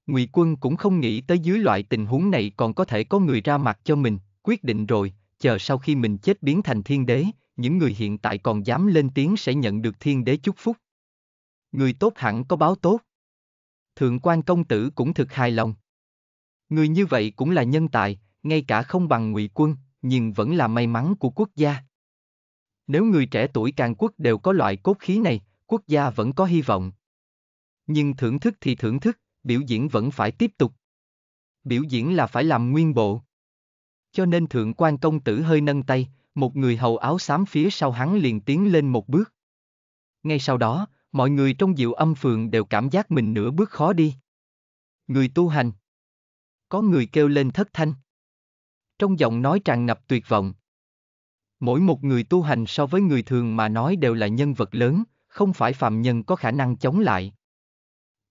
ngụy quân cũng không nghĩ tới dưới loại tình huống này còn có thể có người ra mặt cho mình quyết định rồi chờ sau khi mình chết biến thành thiên đế những người hiện tại còn dám lên tiếng sẽ nhận được thiên đế chúc phúc người tốt hẳn có báo tốt thượng quan công tử cũng thực hài lòng Người như vậy cũng là nhân tài, ngay cả không bằng ngụy quân, nhưng vẫn là may mắn của quốc gia. Nếu người trẻ tuổi càng quốc đều có loại cốt khí này, quốc gia vẫn có hy vọng. Nhưng thưởng thức thì thưởng thức, biểu diễn vẫn phải tiếp tục. Biểu diễn là phải làm nguyên bộ. Cho nên thượng quan công tử hơi nâng tay, một người hầu áo xám phía sau hắn liền tiến lên một bước. Ngay sau đó, mọi người trong diệu âm phường đều cảm giác mình nửa bước khó đi. Người tu hành có người kêu lên thất thanh. Trong giọng nói tràn ngập tuyệt vọng. Mỗi một người tu hành so với người thường mà nói đều là nhân vật lớn, không phải phàm nhân có khả năng chống lại.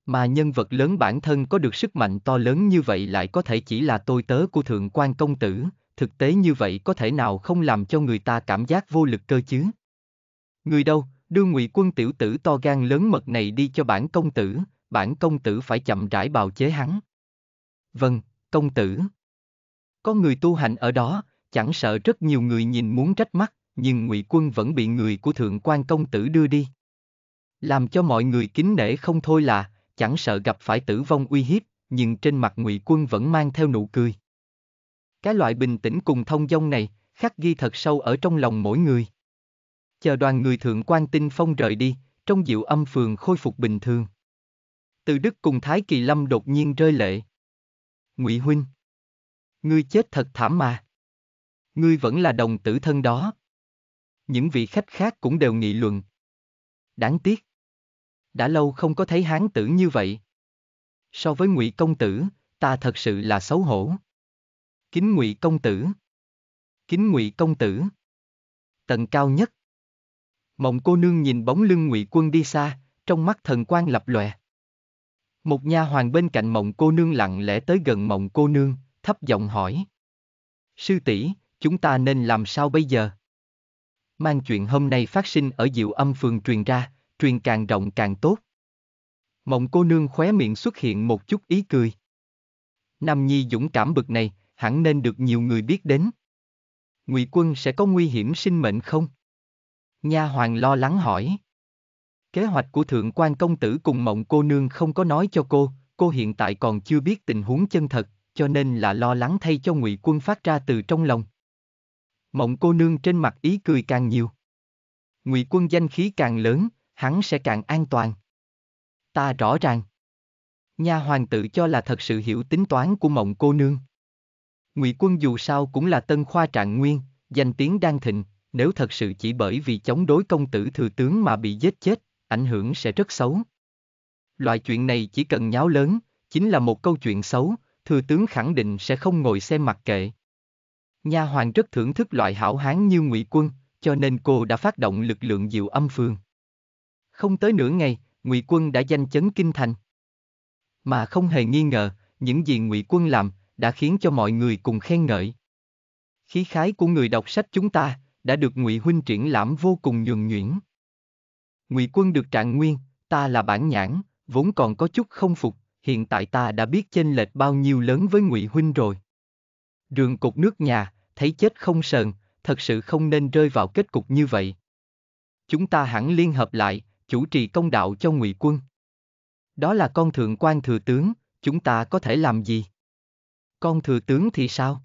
Mà nhân vật lớn bản thân có được sức mạnh to lớn như vậy lại có thể chỉ là tôi tớ của Thượng quan Công Tử, thực tế như vậy có thể nào không làm cho người ta cảm giác vô lực cơ chứ? Người đâu, đưa ngụy quân tiểu tử to gan lớn mật này đi cho bản công tử, bản công tử phải chậm rãi bào chế hắn. Vâng, công tử. Có người tu hành ở đó, chẳng sợ rất nhiều người nhìn muốn trách mắt, nhưng ngụy quân vẫn bị người của thượng quan công tử đưa đi. Làm cho mọi người kính nể không thôi là, chẳng sợ gặp phải tử vong uy hiếp, nhưng trên mặt ngụy quân vẫn mang theo nụ cười. Cái loại bình tĩnh cùng thông dong này, khắc ghi thật sâu ở trong lòng mỗi người. Chờ đoàn người thượng quan tinh phong rời đi, trong diệu âm phường khôi phục bình thường. Từ Đức cùng Thái Kỳ Lâm đột nhiên rơi lệ. Ngụy huynh. Ngươi chết thật thảm mà. Ngươi vẫn là đồng tử thân đó. Những vị khách khác cũng đều nghị luận. Đáng tiếc. Đã lâu không có thấy hán tử như vậy. So với ngụy công tử, ta thật sự là xấu hổ. Kính ngụy công tử. Kính ngụy công tử. Tầng cao nhất. Mộng cô nương nhìn bóng lưng ngụy quân đi xa, trong mắt thần quan lập lòe. Một nha hoàng bên cạnh mộng cô nương lặng lẽ tới gần mộng cô nương, thấp giọng hỏi. Sư tỷ, chúng ta nên làm sao bây giờ? Mang chuyện hôm nay phát sinh ở diệu âm phường truyền ra, truyền càng rộng càng tốt. Mộng cô nương khóe miệng xuất hiện một chút ý cười. Nam Nhi dũng cảm bực này, hẳn nên được nhiều người biết đến. Ngụy quân sẽ có nguy hiểm sinh mệnh không? Nha hoàng lo lắng hỏi. Kế hoạch của Thượng quan Công Tử cùng Mộng Cô Nương không có nói cho cô, cô hiện tại còn chưa biết tình huống chân thật, cho nên là lo lắng thay cho ngụy quân phát ra từ trong lòng. Mộng Cô Nương trên mặt ý cười càng nhiều. ngụy quân danh khí càng lớn, hắn sẽ càng an toàn. Ta rõ ràng. Nha hoàng tự cho là thật sự hiểu tính toán của Mộng Cô Nương. Ngụy Quân dù sao cũng là tân khoa trạng nguyên, danh tiếng đang thịnh, nếu thật sự chỉ bởi vì chống đối công tử thừa tướng mà bị giết chết, ảnh hưởng sẽ rất xấu. Loại chuyện này chỉ cần nháo lớn, chính là một câu chuyện xấu, thừa tướng khẳng định sẽ không ngồi xem mặc kệ. Nha hoàng rất thưởng thức loại hảo hán như ngụy quân, cho nên cô đã phát động lực lượng diệu âm phương. Không tới nửa ngày, ngụy quân đã danh chấn kinh thành. Mà không hề nghi ngờ, những gì ngụy quân làm đã khiến cho mọi người cùng khen ngợi. Khí khái của người đọc sách chúng ta đã được ngụy huynh triển lãm vô cùng nhuần nhuyễn. Ngụy quân được trạng nguyên, ta là bản nhãn, vốn còn có chút không phục, hiện tại ta đã biết chênh lệch bao nhiêu lớn với Ngụy huynh rồi. Rường cục nước nhà, thấy chết không sờn, thật sự không nên rơi vào kết cục như vậy. Chúng ta hẳn liên hợp lại, chủ trì công đạo cho Ngụy quân. Đó là con thượng quan thừa tướng, chúng ta có thể làm gì? Con thừa tướng thì sao?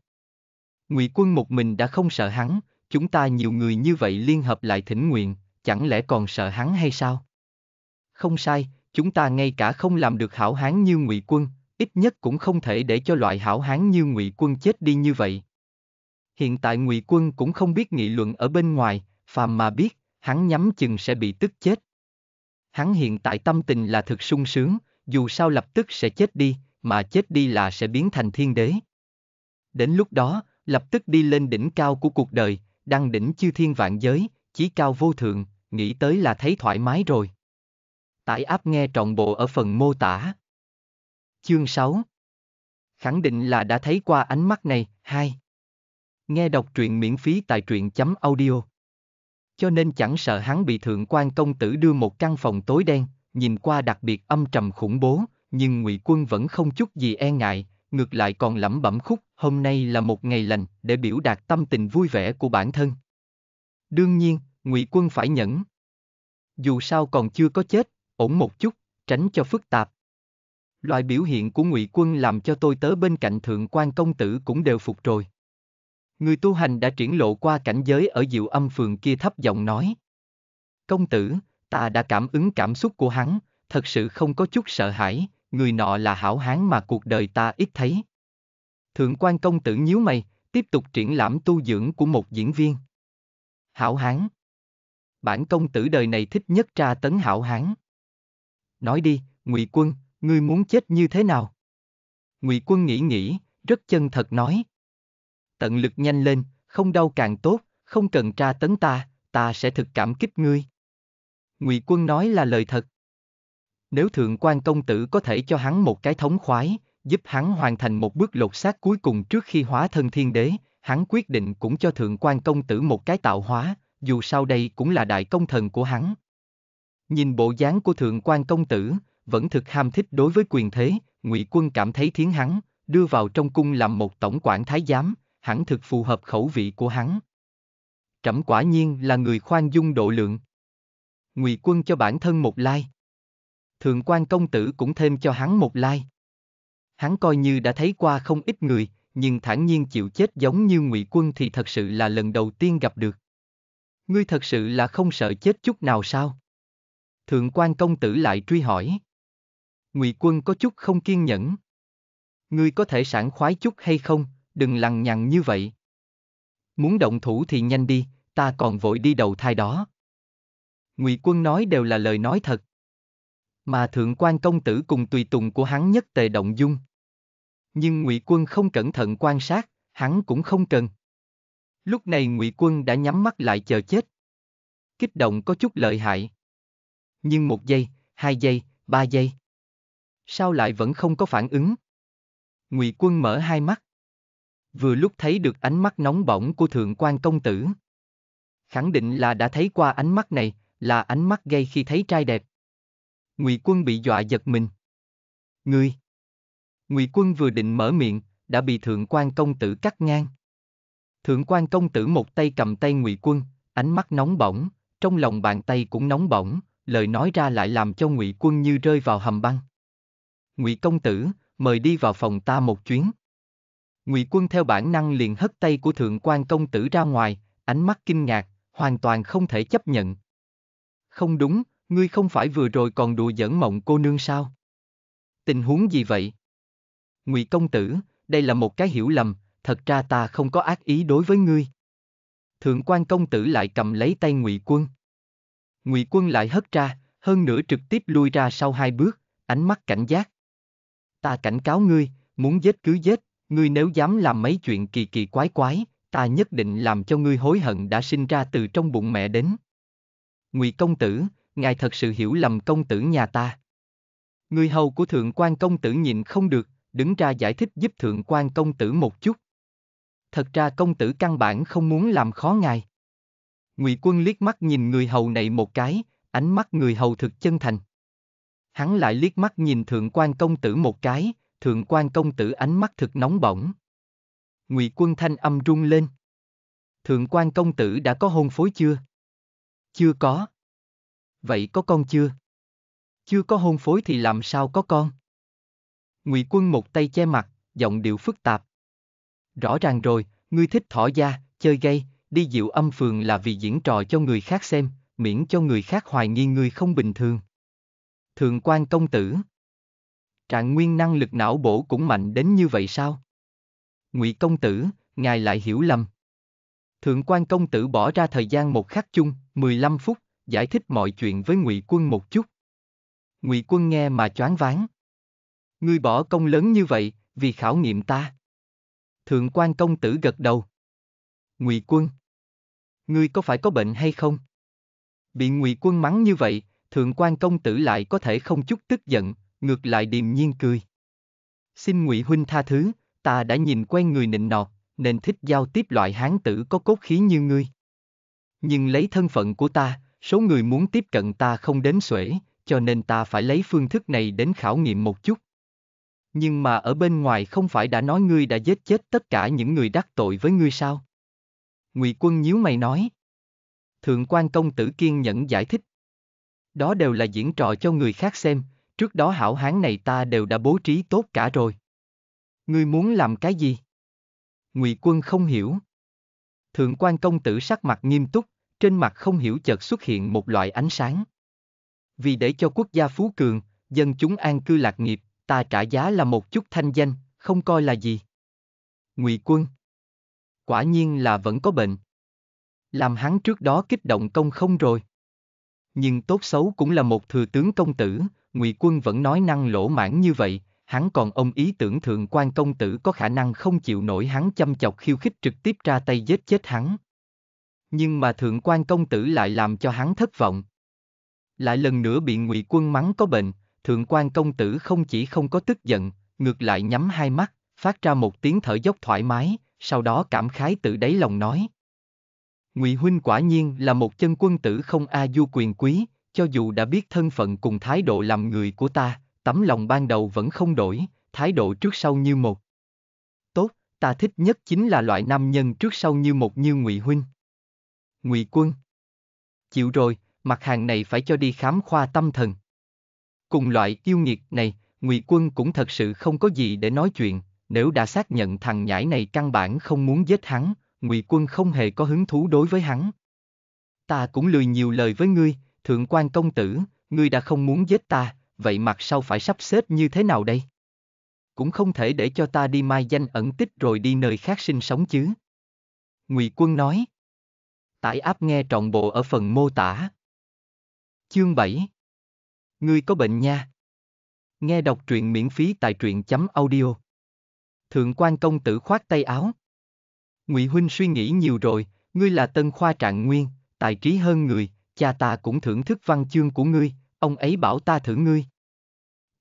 Ngụy quân một mình đã không sợ hắn, chúng ta nhiều người như vậy liên hợp lại thỉnh nguyện, chẳng lẽ còn sợ hắn hay sao? Không sai, chúng ta ngay cả không làm được hảo hán như ngụy quân, ít nhất cũng không thể để cho loại hảo hán như ngụy quân chết đi như vậy. Hiện tại ngụy quân cũng không biết nghị luận ở bên ngoài, phàm mà biết, hắn nhắm chừng sẽ bị tức chết. Hắn hiện tại tâm tình là thực sung sướng, dù sao lập tức sẽ chết đi, mà chết đi là sẽ biến thành thiên đế. Đến lúc đó, lập tức đi lên đỉnh cao của cuộc đời, đăng đỉnh chư thiên vạn giới, chí cao vô thượng, nghĩ tới là thấy thoải mái rồi. Tải áp nghe trọn bộ ở phần mô tả. Chương 6 Khẳng định là đã thấy qua ánh mắt này, hai. Nghe đọc truyện miễn phí tại truyện chấm audio. Cho nên chẳng sợ hắn bị thượng quan công tử đưa một căn phòng tối đen, nhìn qua đặc biệt âm trầm khủng bố, nhưng ngụy quân vẫn không chút gì e ngại, ngược lại còn lẩm bẩm khúc, hôm nay là một ngày lành, để biểu đạt tâm tình vui vẻ của bản thân. Đương nhiên, ngụy quân phải nhẫn. Dù sao còn chưa có chết, ổn một chút, tránh cho phức tạp. Loại biểu hiện của ngụy quân làm cho tôi tớ bên cạnh thượng quan công tử cũng đều phục rồi. Người tu hành đã triển lộ qua cảnh giới ở diệu âm phường kia thấp giọng nói. Công tử, ta đã cảm ứng cảm xúc của hắn, thật sự không có chút sợ hãi, người nọ là hảo hán mà cuộc đời ta ít thấy. Thượng quan công tử nhíu mày, tiếp tục triển lãm tu dưỡng của một diễn viên. Hảo hán bản công tử đời này thích nhất tra tấn hảo hán. Nói đi, Ngụy Quân, ngươi muốn chết như thế nào? Ngụy Quân nghĩ nghĩ, rất chân thật nói. Tận lực nhanh lên, không đau càng tốt, không cần tra tấn ta, ta sẽ thực cảm kích ngươi. Ngụy Quân nói là lời thật. Nếu Thượng quan Công Tử có thể cho hắn một cái thống khoái, giúp hắn hoàn thành một bước lột xác cuối cùng trước khi hóa thân thiên đế, hắn quyết định cũng cho Thượng quan Công Tử một cái tạo hóa, dù sao đây cũng là đại công thần của hắn. Nhìn bộ dáng của thượng quan công tử, vẫn thực ham thích đối với quyền thế, ngụy quân cảm thấy thiến hắn, đưa vào trong cung làm một tổng quản thái giám, hẳn thực phù hợp khẩu vị của hắn. Trẫm quả nhiên là người khoan dung độ lượng. Ngụy quân cho bản thân một lai. Like. Thượng quan công tử cũng thêm cho hắn một lai. Like. Hắn coi như đã thấy qua không ít người, nhưng thản nhiên chịu chết giống như ngụy quân thì thật sự là lần đầu tiên gặp được Ngươi thật sự là không sợ chết chút nào sao? Thượng quan công tử lại truy hỏi. Ngụy quân có chút không kiên nhẫn. Ngươi có thể sảng khoái chút hay không, đừng lằng nhằng như vậy. Muốn động thủ thì nhanh đi, ta còn vội đi đầu thai đó. Ngụy quân nói đều là lời nói thật. Mà thượng quan công tử cùng tùy tùng của hắn nhất tề động dung. Nhưng Ngụy quân không cẩn thận quan sát, hắn cũng không cần. Lúc này Ngụy Quân đã nhắm mắt lại chờ chết. Kích động có chút lợi hại. Nhưng một giây, hai giây, ba giây. Sao lại vẫn không có phản ứng? Ngụy Quân mở hai mắt. Vừa lúc thấy được ánh mắt nóng bỏng của Thượng quan Công Tử. Khẳng định là đã thấy qua ánh mắt này, là ánh mắt gây khi thấy trai đẹp. Ngụy Quân bị dọa giật mình. Ngươi! Ngụy Quân vừa định mở miệng, đã bị Thượng quan Công Tử cắt ngang. Thượng quan công tử một tay cầm tay ngụy quân, ánh mắt nóng bỏng, trong lòng bàn tay cũng nóng bỏng, lời nói ra lại làm cho ngụy quân như rơi vào hầm băng. Ngụy công tử, mời đi vào phòng ta một chuyến. Ngụy quân theo bản năng liền hất tay của thượng quan công tử ra ngoài, ánh mắt kinh ngạc, hoàn toàn không thể chấp nhận. Không đúng, ngươi không phải vừa rồi còn đùa giỡn mộng cô nương sao? Tình huống gì vậy? Ngụy công tử, đây là một cái hiểu lầm, thật ra ta không có ác ý đối với ngươi. Thượng quan công tử lại cầm lấy tay ngụy quân. Ngụy quân lại hất ra, hơn nữa trực tiếp lui ra sau hai bước, ánh mắt cảnh giác. Ta cảnh cáo ngươi, muốn giết cứ giết, ngươi nếu dám làm mấy chuyện kỳ kỳ quái quái, ta nhất định làm cho ngươi hối hận đã sinh ra từ trong bụng mẹ đến. Ngụy công tử, ngài thật sự hiểu lầm công tử nhà ta. Người hầu của thượng quan công tử nhìn không được, đứng ra giải thích giúp thượng quan công tử một chút thật ra công tử căn bản không muốn làm khó ngài. Ngụy Quân liếc mắt nhìn người hầu này một cái, ánh mắt người hầu thực chân thành. Hắn lại liếc mắt nhìn thượng quan công tử một cái, thượng quan công tử ánh mắt thực nóng bỏng. Ngụy Quân thanh âm rung lên. Thượng quan công tử đã có hôn phối chưa? Chưa có. Vậy có con chưa? Chưa có hôn phối thì làm sao có con? Ngụy Quân một tay che mặt, giọng điệu phức tạp. Rõ ràng rồi, ngươi thích thỏ da, chơi gay, đi dịu âm phường là vì diễn trò cho người khác xem, miễn cho người khác hoài nghi ngươi không bình thường. Thượng quan công tử Trạng nguyên năng lực não bổ cũng mạnh đến như vậy sao? Ngụy công tử, ngài lại hiểu lầm. Thượng quan công tử bỏ ra thời gian một khắc chung, 15 phút, giải thích mọi chuyện với Ngụy quân một chút. Ngụy quân nghe mà choáng váng. Ngươi bỏ công lớn như vậy, vì khảo nghiệm ta. Thượng quan công tử gật đầu. Ngụy quân. Ngươi có phải có bệnh hay không? Bị Ngụy quân mắng như vậy, thượng quan công tử lại có thể không chút tức giận, ngược lại điềm nhiên cười. Xin Ngụy huynh tha thứ, ta đã nhìn quen người nịnh nọt, nên thích giao tiếp loại hán tử có cốt khí như ngươi. Nhưng lấy thân phận của ta, số người muốn tiếp cận ta không đến xuể, cho nên ta phải lấy phương thức này đến khảo nghiệm một chút. Nhưng mà ở bên ngoài không phải đã nói ngươi đã giết chết tất cả những người đắc tội với ngươi sao? Ngụy quân nhíu mày nói. Thượng quan công tử kiên nhẫn giải thích. Đó đều là diễn trò cho người khác xem, trước đó hảo hán này ta đều đã bố trí tốt cả rồi. Ngươi muốn làm cái gì? Ngụy quân không hiểu. Thượng quan công tử sắc mặt nghiêm túc, trên mặt không hiểu chợt xuất hiện một loại ánh sáng. Vì để cho quốc gia phú cường, dân chúng an cư lạc nghiệp, ta trả giá là một chút thanh danh, không coi là gì. Ngụy Quân Quả nhiên là vẫn có bệnh. Làm hắn trước đó kích động công không rồi. Nhưng tốt xấu cũng là một thừa tướng công tử, Ngụy Quân vẫn nói năng lỗ mãn như vậy, hắn còn ông ý tưởng thượng quan công tử có khả năng không chịu nổi hắn chăm chọc khiêu khích trực tiếp ra tay giết chết hắn. Nhưng mà thượng quan công tử lại làm cho hắn thất vọng. Lại lần nữa bị ngụy quân mắng có bệnh, thượng quan công tử không chỉ không có tức giận, ngược lại nhắm hai mắt, phát ra một tiếng thở dốc thoải mái, sau đó cảm khái tự đáy lòng nói. Ngụy huynh quả nhiên là một chân quân tử không a du quyền quý, cho dù đã biết thân phận cùng thái độ làm người của ta, tấm lòng ban đầu vẫn không đổi, thái độ trước sau như một. Tốt, ta thích nhất chính là loại nam nhân trước sau như một như Ngụy huynh. Ngụy quân. Chịu rồi, mặt hàng này phải cho đi khám khoa tâm thần. Cùng loại yêu nghiệt này, Ngụy Quân cũng thật sự không có gì để nói chuyện, nếu đã xác nhận thằng nhãi này căn bản không muốn giết hắn, Ngụy Quân không hề có hứng thú đối với hắn. Ta cũng lười nhiều lời với ngươi, thượng quan công tử, ngươi đã không muốn giết ta, vậy mặt sau phải sắp xếp như thế nào đây? Cũng không thể để cho ta đi mai danh ẩn tích rồi đi nơi khác sinh sống chứ. Ngụy Quân nói. Tải áp nghe trọn bộ ở phần mô tả. Chương 7 Ngươi có bệnh nha. Nghe đọc truyện miễn phí tại truyện chấm audio. Thượng quan công tử khoát tay áo. Ngụy huynh suy nghĩ nhiều rồi, ngươi là tân khoa trạng nguyên, tài trí hơn người, cha ta cũng thưởng thức văn chương của ngươi, ông ấy bảo ta thử ngươi.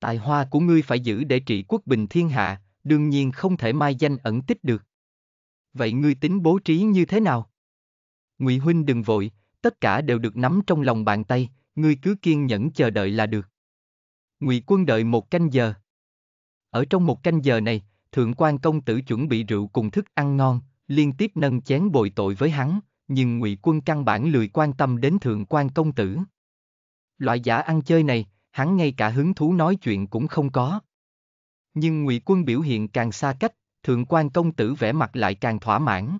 Tài hoa của ngươi phải giữ để trị quốc bình thiên hạ, đương nhiên không thể mai danh ẩn tích được. Vậy ngươi tính bố trí như thế nào? Ngụy huynh đừng vội, tất cả đều được nắm trong lòng bàn tay, ngươi cứ kiên nhẫn chờ đợi là được. Ngụy quân đợi một canh giờ. Ở trong một canh giờ này, Thượng quan công tử chuẩn bị rượu cùng thức ăn ngon, liên tiếp nâng chén bồi tội với hắn, nhưng Ngụy quân căn bản lười quan tâm đến Thượng quan công tử. Loại giả ăn chơi này, hắn ngay cả hứng thú nói chuyện cũng không có. Nhưng Ngụy quân biểu hiện càng xa cách, Thượng quan công tử vẻ mặt lại càng thỏa mãn.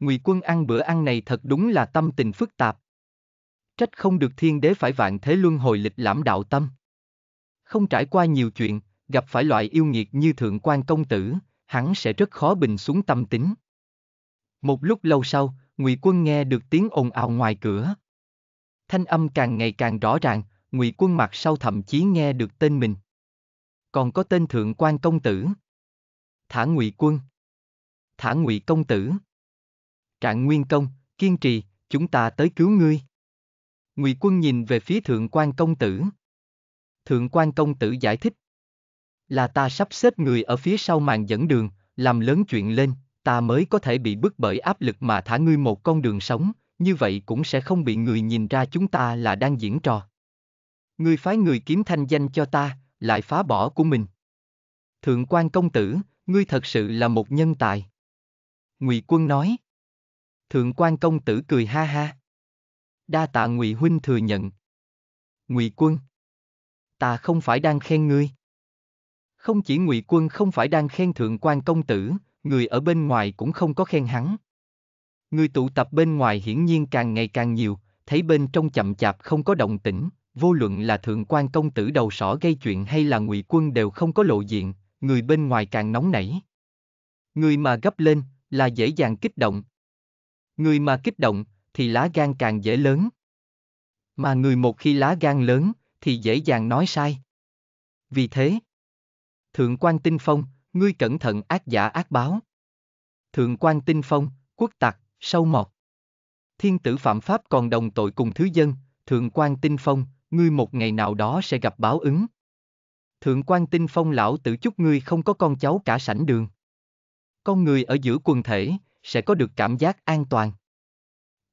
Ngụy quân ăn bữa ăn này thật đúng là tâm tình phức tạp, Trách không được thiên đế phải vạn thế luân hồi lịch lãm đạo tâm. Không trải qua nhiều chuyện, gặp phải loại yêu nghiệt như thượng quan công tử, hắn sẽ rất khó bình xuống tâm tính. Một lúc lâu sau, Ngụy Quân nghe được tiếng ồn ào ngoài cửa. Thanh âm càng ngày càng rõ ràng, Ngụy Quân mặt sau thậm chí nghe được tên mình. Còn có tên thượng quan công tử. Thả Ngụy Quân. Thả Ngụy công tử. Trạng Nguyên công, kiên trì, chúng ta tới cứu ngươi. Ngụy Quân nhìn về phía Thượng quan công tử. Thượng quan công tử giải thích. Là ta sắp xếp người ở phía sau màn dẫn đường, làm lớn chuyện lên, ta mới có thể bị bức bởi áp lực mà thả ngươi một con đường sống, như vậy cũng sẽ không bị người nhìn ra chúng ta là đang diễn trò. Ngươi phái người kiếm thanh danh cho ta, lại phá bỏ của mình. Thượng quan công tử, ngươi thật sự là một nhân tài. Ngụy Quân nói. Thượng quan công tử cười ha ha đa tạ ngụy huynh thừa nhận ngụy quân ta không phải đang khen ngươi không chỉ ngụy quân không phải đang khen thượng quan công tử người ở bên ngoài cũng không có khen hắn người tụ tập bên ngoài hiển nhiên càng ngày càng nhiều thấy bên trong chậm chạp không có động tĩnh vô luận là thượng quan công tử đầu sỏ gây chuyện hay là ngụy quân đều không có lộ diện người bên ngoài càng nóng nảy người mà gấp lên là dễ dàng kích động người mà kích động thì lá gan càng dễ lớn. Mà người một khi lá gan lớn, thì dễ dàng nói sai. Vì thế, Thượng quan Tinh Phong, ngươi cẩn thận ác giả ác báo. Thượng quan Tinh Phong, quốc tặc, sâu mọt. Thiên tử phạm pháp còn đồng tội cùng thứ dân, Thượng quan Tinh Phong, ngươi một ngày nào đó sẽ gặp báo ứng. Thượng quan Tinh Phong lão tử chúc ngươi không có con cháu cả sảnh đường. Con người ở giữa quần thể, sẽ có được cảm giác an toàn.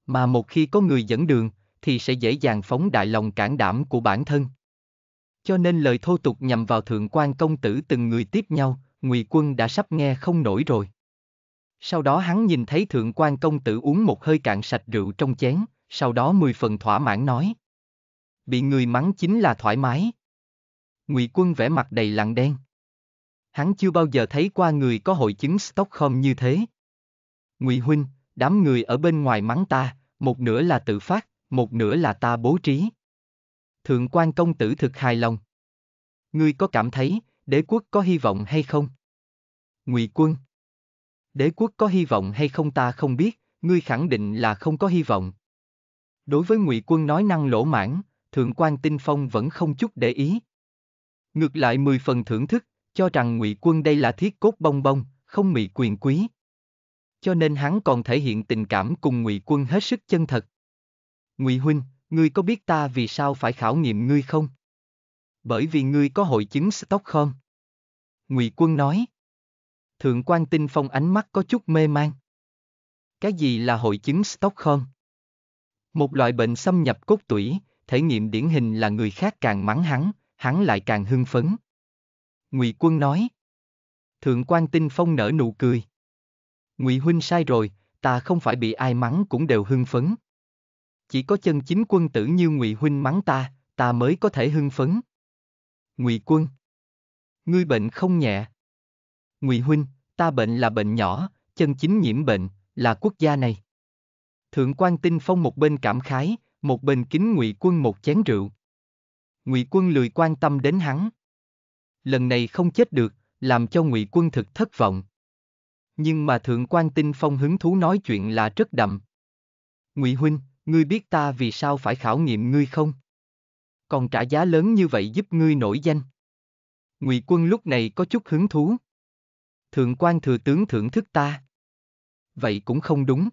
Mà một khi có người dẫn đường, thì sẽ dễ dàng phóng đại lòng cản đảm của bản thân. Cho nên lời thô tục nhằm vào thượng quan công tử từng người tiếp nhau, Ngụy Quân đã sắp nghe không nổi rồi. Sau đó hắn nhìn thấy thượng quan công tử uống một hơi cạn sạch rượu trong chén, sau đó mười phần thỏa mãn nói. Bị người mắng chính là thoải mái. Ngụy Quân vẻ mặt đầy lặng đen. Hắn chưa bao giờ thấy qua người có hội chứng Stockholm như thế. Ngụy Huynh, đám người ở bên ngoài mắng ta, một nửa là tự phát, một nửa là ta bố trí. Thượng quan công tử thực hài lòng. Ngươi có cảm thấy, đế quốc có hy vọng hay không? Ngụy quân. Đế quốc có hy vọng hay không ta không biết, ngươi khẳng định là không có hy vọng. Đối với Ngụy quân nói năng lỗ mãn, thượng quan tinh phong vẫn không chút để ý. Ngược lại mười phần thưởng thức, cho rằng Ngụy quân đây là thiết cốt bong bong, không mị quyền quý cho nên hắn còn thể hiện tình cảm cùng Ngụy Quân hết sức chân thật. Ngụy huynh, ngươi có biết ta vì sao phải khảo nghiệm ngươi không? Bởi vì ngươi có hội chứng Stockholm. Ngụy Quân nói. Thượng quan Tinh Phong ánh mắt có chút mê man. Cái gì là hội chứng Stockholm? Một loại bệnh xâm nhập cốt tủy, thể nghiệm điển hình là người khác càng mắng hắn, hắn lại càng hưng phấn. Ngụy Quân nói. Thượng quan Tinh Phong nở nụ cười. Ngụy huynh sai rồi, ta không phải bị ai mắng cũng đều hưng phấn. Chỉ có chân chính quân tử như Ngụy huynh mắng ta, ta mới có thể hưng phấn. Ngụy quân, ngươi bệnh không nhẹ. Ngụy huynh, ta bệnh là bệnh nhỏ, chân chính nhiễm bệnh là quốc gia này. Thượng quan Tinh Phong một bên cảm khái, một bên kính Ngụy Quân một chén rượu. Ngụy Quân lười quan tâm đến hắn. Lần này không chết được, làm cho Ngụy Quân thực thất vọng. Nhưng mà Thượng quan Tinh Phong hứng thú nói chuyện là rất đậm. Ngụy Huynh, ngươi biết ta vì sao phải khảo nghiệm ngươi không? Còn trả giá lớn như vậy giúp ngươi nổi danh. Ngụy Quân lúc này có chút hứng thú. Thượng quan thừa tướng thưởng thức ta. Vậy cũng không đúng.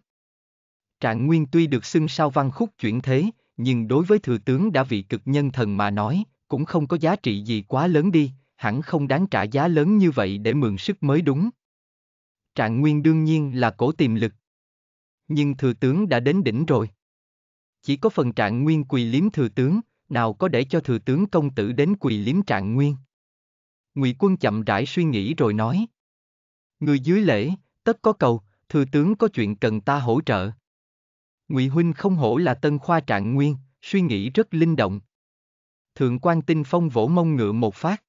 Trạng Nguyên tuy được xưng sao văn khúc chuyển thế, nhưng đối với thừa tướng đã vị cực nhân thần mà nói, cũng không có giá trị gì quá lớn đi, hẳn không đáng trả giá lớn như vậy để mượn sức mới đúng trạng nguyên đương nhiên là cổ tiềm lực. Nhưng thừa tướng đã đến đỉnh rồi. Chỉ có phần trạng nguyên quỳ liếm thừa tướng, nào có để cho thừa tướng công tử đến quỳ liếm trạng nguyên. Ngụy quân chậm rãi suy nghĩ rồi nói. Người dưới lễ, tất có cầu, thừa tướng có chuyện cần ta hỗ trợ. Ngụy huynh không hổ là tân khoa trạng nguyên, suy nghĩ rất linh động. Thượng quan tinh phong vỗ mông ngựa một phát.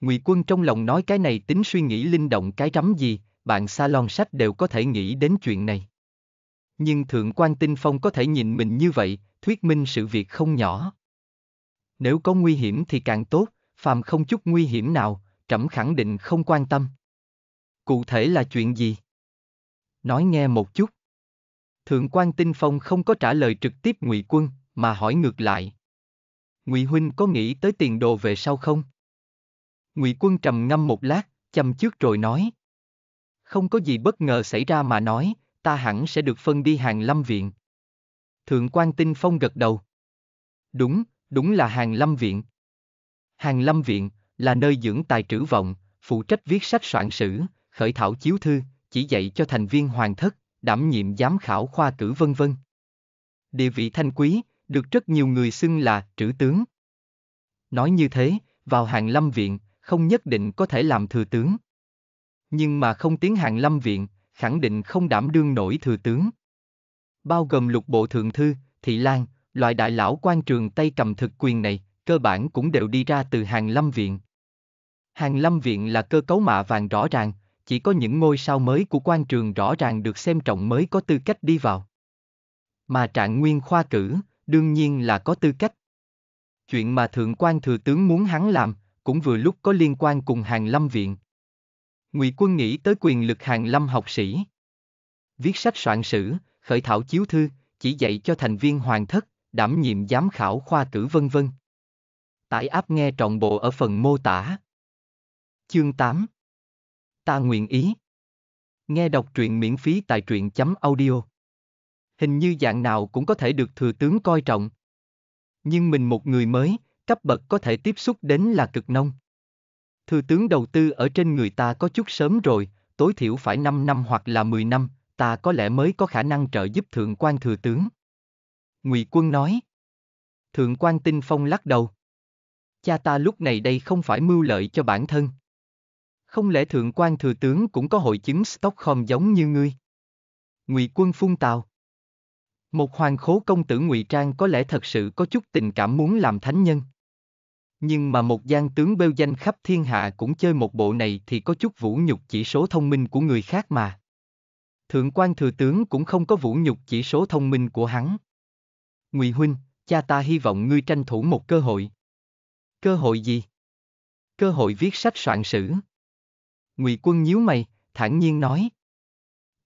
Ngụy quân trong lòng nói cái này tính suy nghĩ linh động cái rắm gì, bạn salon sách đều có thể nghĩ đến chuyện này. Nhưng Thượng quan Tinh Phong có thể nhìn mình như vậy, thuyết minh sự việc không nhỏ. Nếu có nguy hiểm thì càng tốt, phàm không chút nguy hiểm nào, trẫm khẳng định không quan tâm. Cụ thể là chuyện gì? Nói nghe một chút. Thượng quan Tinh Phong không có trả lời trực tiếp Ngụy Quân, mà hỏi ngược lại. Ngụy huynh có nghĩ tới tiền đồ về sau không? Ngụy Quân trầm ngâm một lát, chăm trước rồi nói, không có gì bất ngờ xảy ra mà nói, ta hẳn sẽ được phân đi hàng lâm viện. Thượng quan Tinh Phong gật đầu. Đúng, đúng là hàng lâm viện. Hàng lâm viện là nơi dưỡng tài trữ vọng, phụ trách viết sách soạn sử, khởi thảo chiếu thư, chỉ dạy cho thành viên hoàng thất, đảm nhiệm giám khảo khoa cử vân vân. Địa vị thanh quý, được rất nhiều người xưng là trữ tướng. Nói như thế, vào hàng lâm viện, không nhất định có thể làm thừa tướng. Nhưng mà không tiến hàng lâm viện, khẳng định không đảm đương nổi thừa tướng. Bao gồm lục bộ thượng thư, thị lan, loại đại lão quan trường tay cầm thực quyền này, cơ bản cũng đều đi ra từ hàng lâm viện. Hàng lâm viện là cơ cấu mạ vàng rõ ràng, chỉ có những ngôi sao mới của quan trường rõ ràng được xem trọng mới có tư cách đi vào. Mà trạng nguyên khoa cử, đương nhiên là có tư cách. Chuyện mà thượng quan thừa tướng muốn hắn làm, cũng vừa lúc có liên quan cùng hàng lâm viện. Ngụy Quân nghĩ tới quyền lực hàng lâm học sĩ. Viết sách soạn sử, khởi thảo chiếu thư, chỉ dạy cho thành viên hoàng thất, đảm nhiệm giám khảo khoa cử vân vân. Tải áp nghe trọn bộ ở phần mô tả. Chương 8 Ta nguyện ý Nghe đọc truyện miễn phí tại truyện chấm audio Hình như dạng nào cũng có thể được thừa tướng coi trọng. Nhưng mình một người mới, cấp bậc có thể tiếp xúc đến là cực nông. Thừa tướng đầu tư ở trên người ta có chút sớm rồi, tối thiểu phải 5 năm hoặc là 10 năm, ta có lẽ mới có khả năng trợ giúp thượng quan thừa tướng. Ngụy quân nói. Thượng quan tinh phong lắc đầu. Cha ta lúc này đây không phải mưu lợi cho bản thân. Không lẽ thượng quan thừa tướng cũng có hội chứng Stockholm giống như ngươi? Ngụy quân phun tào. Một hoàng khố công tử ngụy trang có lẽ thật sự có chút tình cảm muốn làm thánh nhân. Nhưng mà một gian tướng bêu danh khắp thiên hạ cũng chơi một bộ này thì có chút vũ nhục chỉ số thông minh của người khác mà. Thượng quan thừa tướng cũng không có vũ nhục chỉ số thông minh của hắn. Ngụy huynh, cha ta hy vọng ngươi tranh thủ một cơ hội. Cơ hội gì? Cơ hội viết sách soạn sử. Ngụy quân nhíu mày, thản nhiên nói.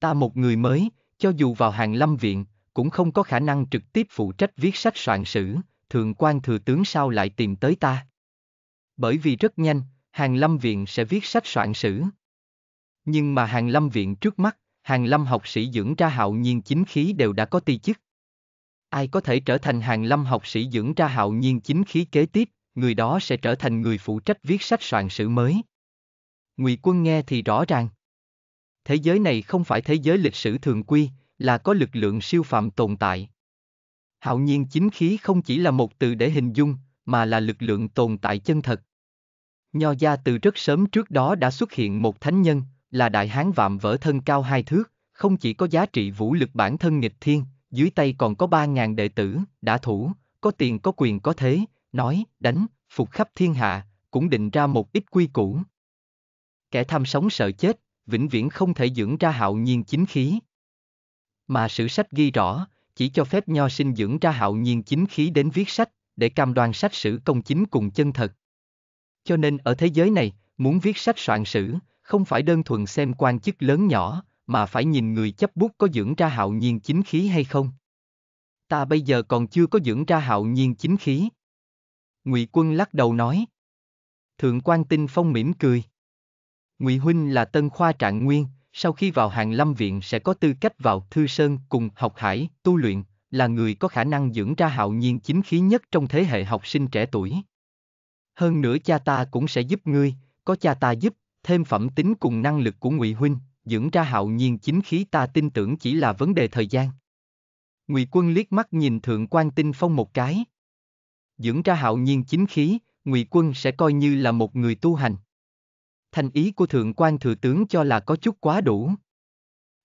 Ta một người mới, cho dù vào hàng lâm viện, cũng không có khả năng trực tiếp phụ trách viết sách soạn sử, thượng quan thừa tướng sao lại tìm tới ta? Bởi vì rất nhanh, Hàng Lâm Viện sẽ viết sách soạn sử. Nhưng mà Hàng Lâm Viện trước mắt, Hàng Lâm học sĩ dưỡng ra hạo nhiên chính khí đều đã có ti chức. Ai có thể trở thành Hàng Lâm học sĩ dưỡng ra hạo nhiên chính khí kế tiếp, người đó sẽ trở thành người phụ trách viết sách soạn sử mới. Ngụy Quân nghe thì rõ ràng. Thế giới này không phải thế giới lịch sử thường quy, là có lực lượng siêu phàm tồn tại, Hạo nhiên chính khí không chỉ là một từ để hình dung, mà là lực lượng tồn tại chân thật. Nho gia từ rất sớm trước đó đã xuất hiện một thánh nhân, là đại hán vạm vỡ thân cao hai thước, không chỉ có giá trị vũ lực bản thân nghịch thiên, dưới tay còn có ba ngàn đệ tử, đã thủ, có tiền có quyền có thế, nói, đánh, phục khắp thiên hạ, cũng định ra một ít quy củ. Kẻ tham sống sợ chết, vĩnh viễn không thể dưỡng ra hạo nhiên chính khí. Mà sử sách ghi rõ, chỉ cho phép nho sinh dưỡng ra hạo nhiên chính khí đến viết sách, để cam đoan sách sử công chính cùng chân thật. Cho nên ở thế giới này, muốn viết sách soạn sử, không phải đơn thuần xem quan chức lớn nhỏ, mà phải nhìn người chấp bút có dưỡng ra hạo nhiên chính khí hay không. Ta bây giờ còn chưa có dưỡng ra hạo nhiên chính khí. Ngụy Quân lắc đầu nói. Thượng quan Tinh Phong mỉm cười. Ngụy huynh là Tân Khoa Trạng Nguyên, sau khi vào hàng lâm viện sẽ có tư cách vào thư sơn cùng học hải, tu luyện, là người có khả năng dưỡng ra hạo nhiên chính khí nhất trong thế hệ học sinh trẻ tuổi. Hơn nữa cha ta cũng sẽ giúp ngươi, có cha ta giúp, thêm phẩm tính cùng năng lực của ngụy huynh, dưỡng ra hạo nhiên chính khí ta tin tưởng chỉ là vấn đề thời gian. Ngụy quân liếc mắt nhìn thượng quan tinh phong một cái. Dưỡng ra hạo nhiên chính khí, Ngụy quân sẽ coi như là một người tu hành thành ý của thượng quan thừa tướng cho là có chút quá đủ.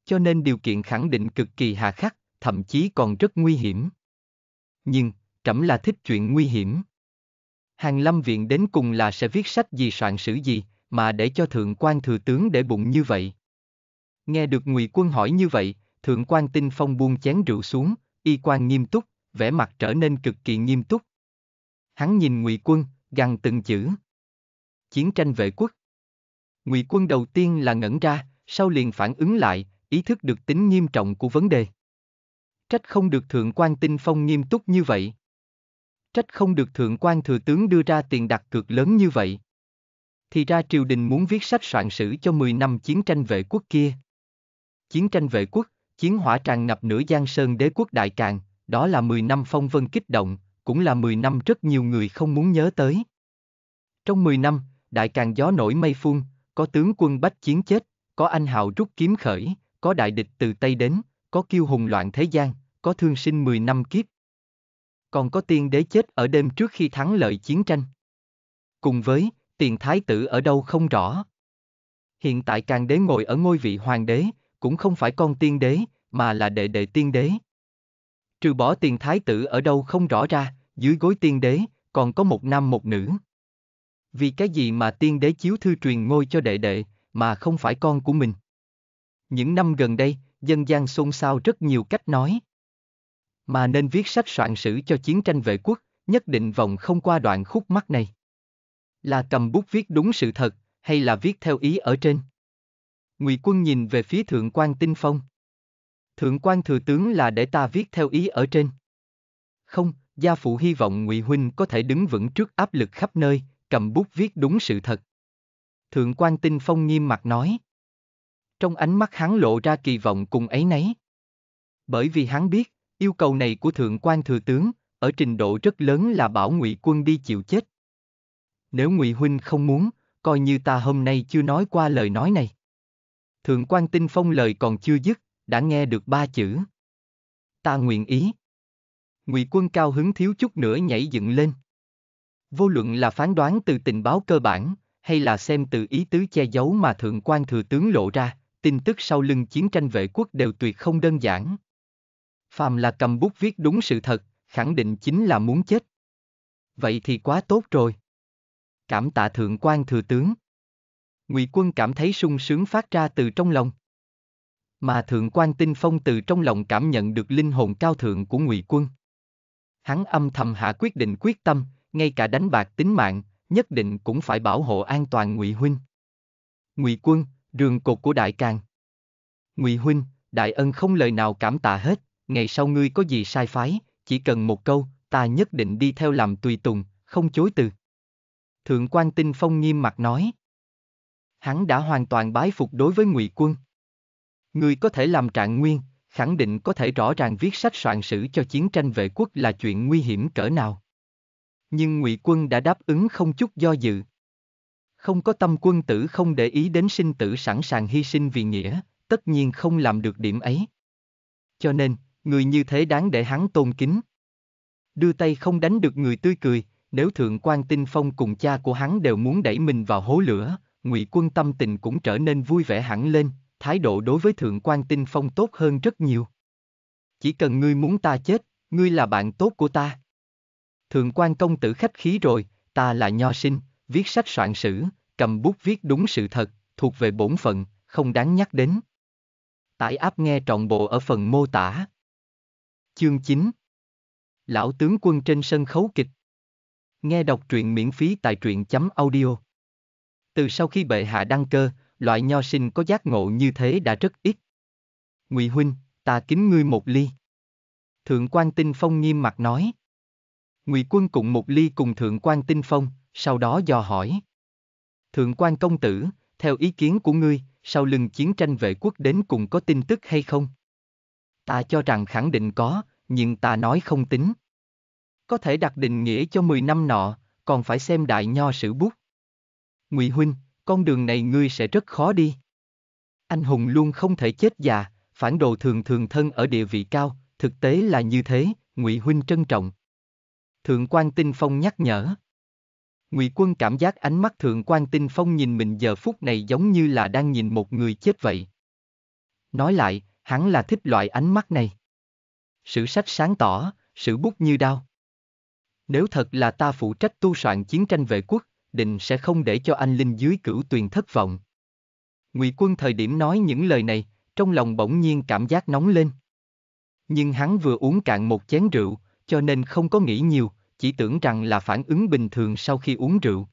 Cho nên điều kiện khẳng định cực kỳ hà khắc, thậm chí còn rất nguy hiểm. Nhưng, trẫm là thích chuyện nguy hiểm. Hàng lâm viện đến cùng là sẽ viết sách gì soạn sử gì, mà để cho thượng quan thừa tướng để bụng như vậy. Nghe được ngụy quân hỏi như vậy, thượng quan tinh phong buông chén rượu xuống, y quan nghiêm túc, vẻ mặt trở nên cực kỳ nghiêm túc. Hắn nhìn ngụy quân, gằn từng chữ. Chiến tranh vệ quốc. Ngụy Quân đầu tiên là ngẩn ra, sau liền phản ứng lại, ý thức được tính nghiêm trọng của vấn đề. Trách không được Thượng quan Tinh Phong nghiêm túc như vậy. Trách không được Thượng quan Thừa Tướng đưa ra tiền đặt cược lớn như vậy. Thì ra triều đình muốn viết sách soạn sử cho 10 năm chiến tranh vệ quốc kia. Chiến tranh vệ quốc, chiến hỏa tràn ngập nửa giang sơn đế quốc đại càn, đó là 10 năm phong vân kích động, cũng là 10 năm rất nhiều người không muốn nhớ tới. Trong 10 năm, đại càn gió nổi mây phun, có tướng quân bách chiến chết, có anh hào rút kiếm khởi, có đại địch từ Tây đến, có kiêu hùng loạn thế gian, có thương sinh mười năm kiếp. Còn có tiên đế chết ở đêm trước khi thắng lợi chiến tranh. Cùng với, tiền thái tử ở đâu không rõ. Hiện tại càng đế ngồi ở ngôi vị hoàng đế, cũng không phải con tiên đế, mà là đệ đệ tiên đế. Trừ bỏ tiền thái tử ở đâu không rõ ra, dưới gối tiên đế, còn có một nam một nữ. Vì cái gì mà tiên đế chiếu thư truyền ngôi cho đệ đệ, mà không phải con của mình? Những năm gần đây, dân gian xôn xao rất nhiều cách nói. Mà nên viết sách soạn sử cho chiến tranh vệ quốc, nhất định vòng không qua đoạn khúc mắt này. Là cầm bút viết đúng sự thật, hay là viết theo ý ở trên? Ngụy quân nhìn về phía thượng quan tinh phong. Thượng quan thừa tướng là để ta viết theo ý ở trên. Không, gia phụ hy vọng Ngụy huynh có thể đứng vững trước áp lực khắp nơi, cầm bút viết đúng sự thật. Thượng quan Tinh Phong nghiêm mặt nói. Trong ánh mắt hắn lộ ra kỳ vọng cùng ấy nấy. Bởi vì hắn biết, yêu cầu này của Thượng quan Thừa Tướng, ở trình độ rất lớn là bảo ngụy Quân đi chịu chết. Nếu ngụy Huynh không muốn, coi như ta hôm nay chưa nói qua lời nói này. Thượng quan Tinh Phong lời còn chưa dứt, đã nghe được ba chữ. Ta nguyện ý. ngụy Quân cao hứng thiếu chút nữa nhảy dựng lên. Vô luận là phán đoán từ tình báo cơ bản, hay là xem từ ý tứ che giấu mà thượng quan thừa tướng lộ ra, tin tức sau lưng chiến tranh vệ quốc đều tuyệt không đơn giản. Phàm là cầm bút viết đúng sự thật, khẳng định chính là muốn chết. Vậy thì quá tốt rồi. Cảm tạ thượng quan thừa tướng. Ngụy quân cảm thấy sung sướng phát ra từ trong lòng. Mà thượng quan tinh phong từ trong lòng cảm nhận được linh hồn cao thượng của ngụy quân. Hắn âm thầm hạ quyết định quyết tâm, ngay cả đánh bạc tính mạng, nhất định cũng phải bảo hộ an toàn Ngụy huynh. Ngụy quân, rường cột của đại càng. Ngụy huynh, đại ân không lời nào cảm tạ hết, ngày sau ngươi có gì sai phái, chỉ cần một câu, ta nhất định đi theo làm tùy tùng, không chối từ. Thượng quan Tinh Phong nghiêm mặt nói. Hắn đã hoàn toàn bái phục đối với Ngụy Quân. ngươi có thể làm trạng nguyên, khẳng định có thể rõ ràng viết sách soạn sử cho chiến tranh vệ quốc là chuyện nguy hiểm cỡ nào nhưng ngụy quân đã đáp ứng không chút do dự không có tâm quân tử không để ý đến sinh tử sẵn sàng hy sinh vì nghĩa tất nhiên không làm được điểm ấy cho nên người như thế đáng để hắn tôn kính đưa tay không đánh được người tươi cười nếu thượng quan tinh phong cùng cha của hắn đều muốn đẩy mình vào hố lửa ngụy quân tâm tình cũng trở nên vui vẻ hẳn lên thái độ đối với thượng quan tinh phong tốt hơn rất nhiều chỉ cần ngươi muốn ta chết ngươi là bạn tốt của ta Thường quan công tử khách khí rồi, ta là nho sinh, viết sách soạn sử, cầm bút viết đúng sự thật, thuộc về bổn phận, không đáng nhắc đến. Tải áp nghe trọn bộ ở phần mô tả. Chương 9 Lão tướng quân trên sân khấu kịch Nghe đọc truyện miễn phí tại truyện chấm audio. Từ sau khi bệ hạ đăng cơ, loại nho sinh có giác ngộ như thế đã rất ít. Ngụy huynh, ta kính ngươi một ly. Thượng quan tinh phong nghiêm mặt nói. Ngụy Quân cùng một ly cùng Thượng quan Tinh Phong, sau đó dò hỏi. Thượng quan công tử, theo ý kiến của ngươi, sau lưng chiến tranh vệ quốc đến cùng có tin tức hay không? Ta cho rằng khẳng định có, nhưng ta nói không tính. Có thể đặt định nghĩa cho 10 năm nọ, còn phải xem đại nho sử bút. Ngụy huynh, con đường này ngươi sẽ rất khó đi. Anh hùng luôn không thể chết già, phản đồ thường thường thân ở địa vị cao, thực tế là như thế, Ngụy huynh trân trọng, Thượng quan Tinh Phong nhắc nhở. Ngụy Quân cảm giác ánh mắt Thượng quan Tinh Phong nhìn mình giờ phút này giống như là đang nhìn một người chết vậy. Nói lại, hắn là thích loại ánh mắt này. Sử sách sáng tỏ, sử bút như đao. Nếu thật là ta phụ trách tu soạn chiến tranh vệ quốc, định sẽ không để cho anh Linh dưới cửu tuyền thất vọng. Ngụy Quân thời điểm nói những lời này, trong lòng bỗng nhiên cảm giác nóng lên. Nhưng hắn vừa uống cạn một chén rượu, cho nên không có nghĩ nhiều, chỉ tưởng rằng là phản ứng bình thường sau khi uống rượu.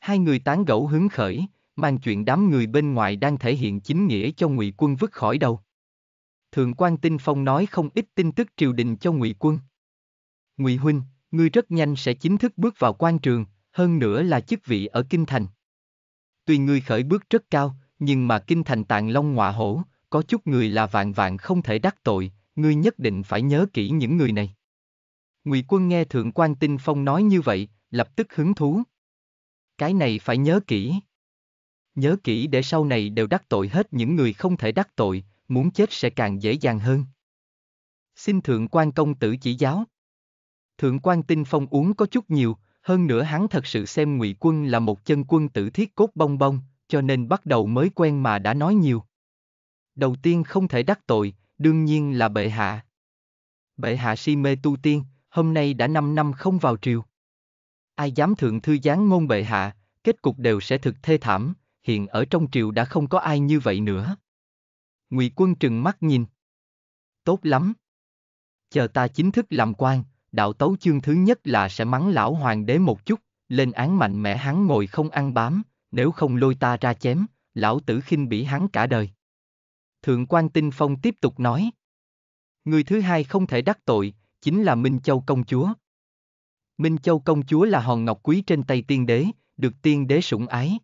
Hai người tán gẫu hứng khởi, mang chuyện đám người bên ngoài đang thể hiện chính nghĩa cho ngụy quân vứt khỏi đầu. Thượng quan Tinh Phong nói không ít tin tức triều đình cho ngụy quân. Ngụy huynh, ngươi rất nhanh sẽ chính thức bước vào quan trường, hơn nữa là chức vị ở Kinh Thành. Tuy ngươi khởi bước rất cao, nhưng mà Kinh Thành tạng long ngọa hổ, có chút người là vạn vạn không thể đắc tội, ngươi nhất định phải nhớ kỹ những người này. Ngụy Quân nghe Thượng quan Tinh Phong nói như vậy, lập tức hứng thú. Cái này phải nhớ kỹ. Nhớ kỹ để sau này đều đắc tội hết những người không thể đắc tội, muốn chết sẽ càng dễ dàng hơn. Xin Thượng quan công tử chỉ giáo. Thượng quan Tinh Phong uống có chút nhiều, hơn nữa hắn thật sự xem Ngụy Quân là một chân quân tử thiết cốt bong bong, cho nên bắt đầu mới quen mà đã nói nhiều. Đầu tiên không thể đắc tội, đương nhiên là bệ hạ. Bệ hạ si mê tu tiên, hôm nay đã 5 năm không vào triều. Ai dám thượng thư gián ngôn bệ hạ, kết cục đều sẽ thực thê thảm, hiện ở trong triều đã không có ai như vậy nữa. Ngụy quân trừng mắt nhìn. Tốt lắm. Chờ ta chính thức làm quan, đạo tấu chương thứ nhất là sẽ mắng lão hoàng đế một chút, lên án mạnh mẽ hắn ngồi không ăn bám, nếu không lôi ta ra chém, lão tử khinh bỉ hắn cả đời. Thượng quan Tinh Phong tiếp tục nói. Người thứ hai không thể đắc tội, chính là Minh Châu Công Chúa. Minh Châu Công Chúa là hòn ngọc quý trên tay tiên đế, được tiên đế sủng ái.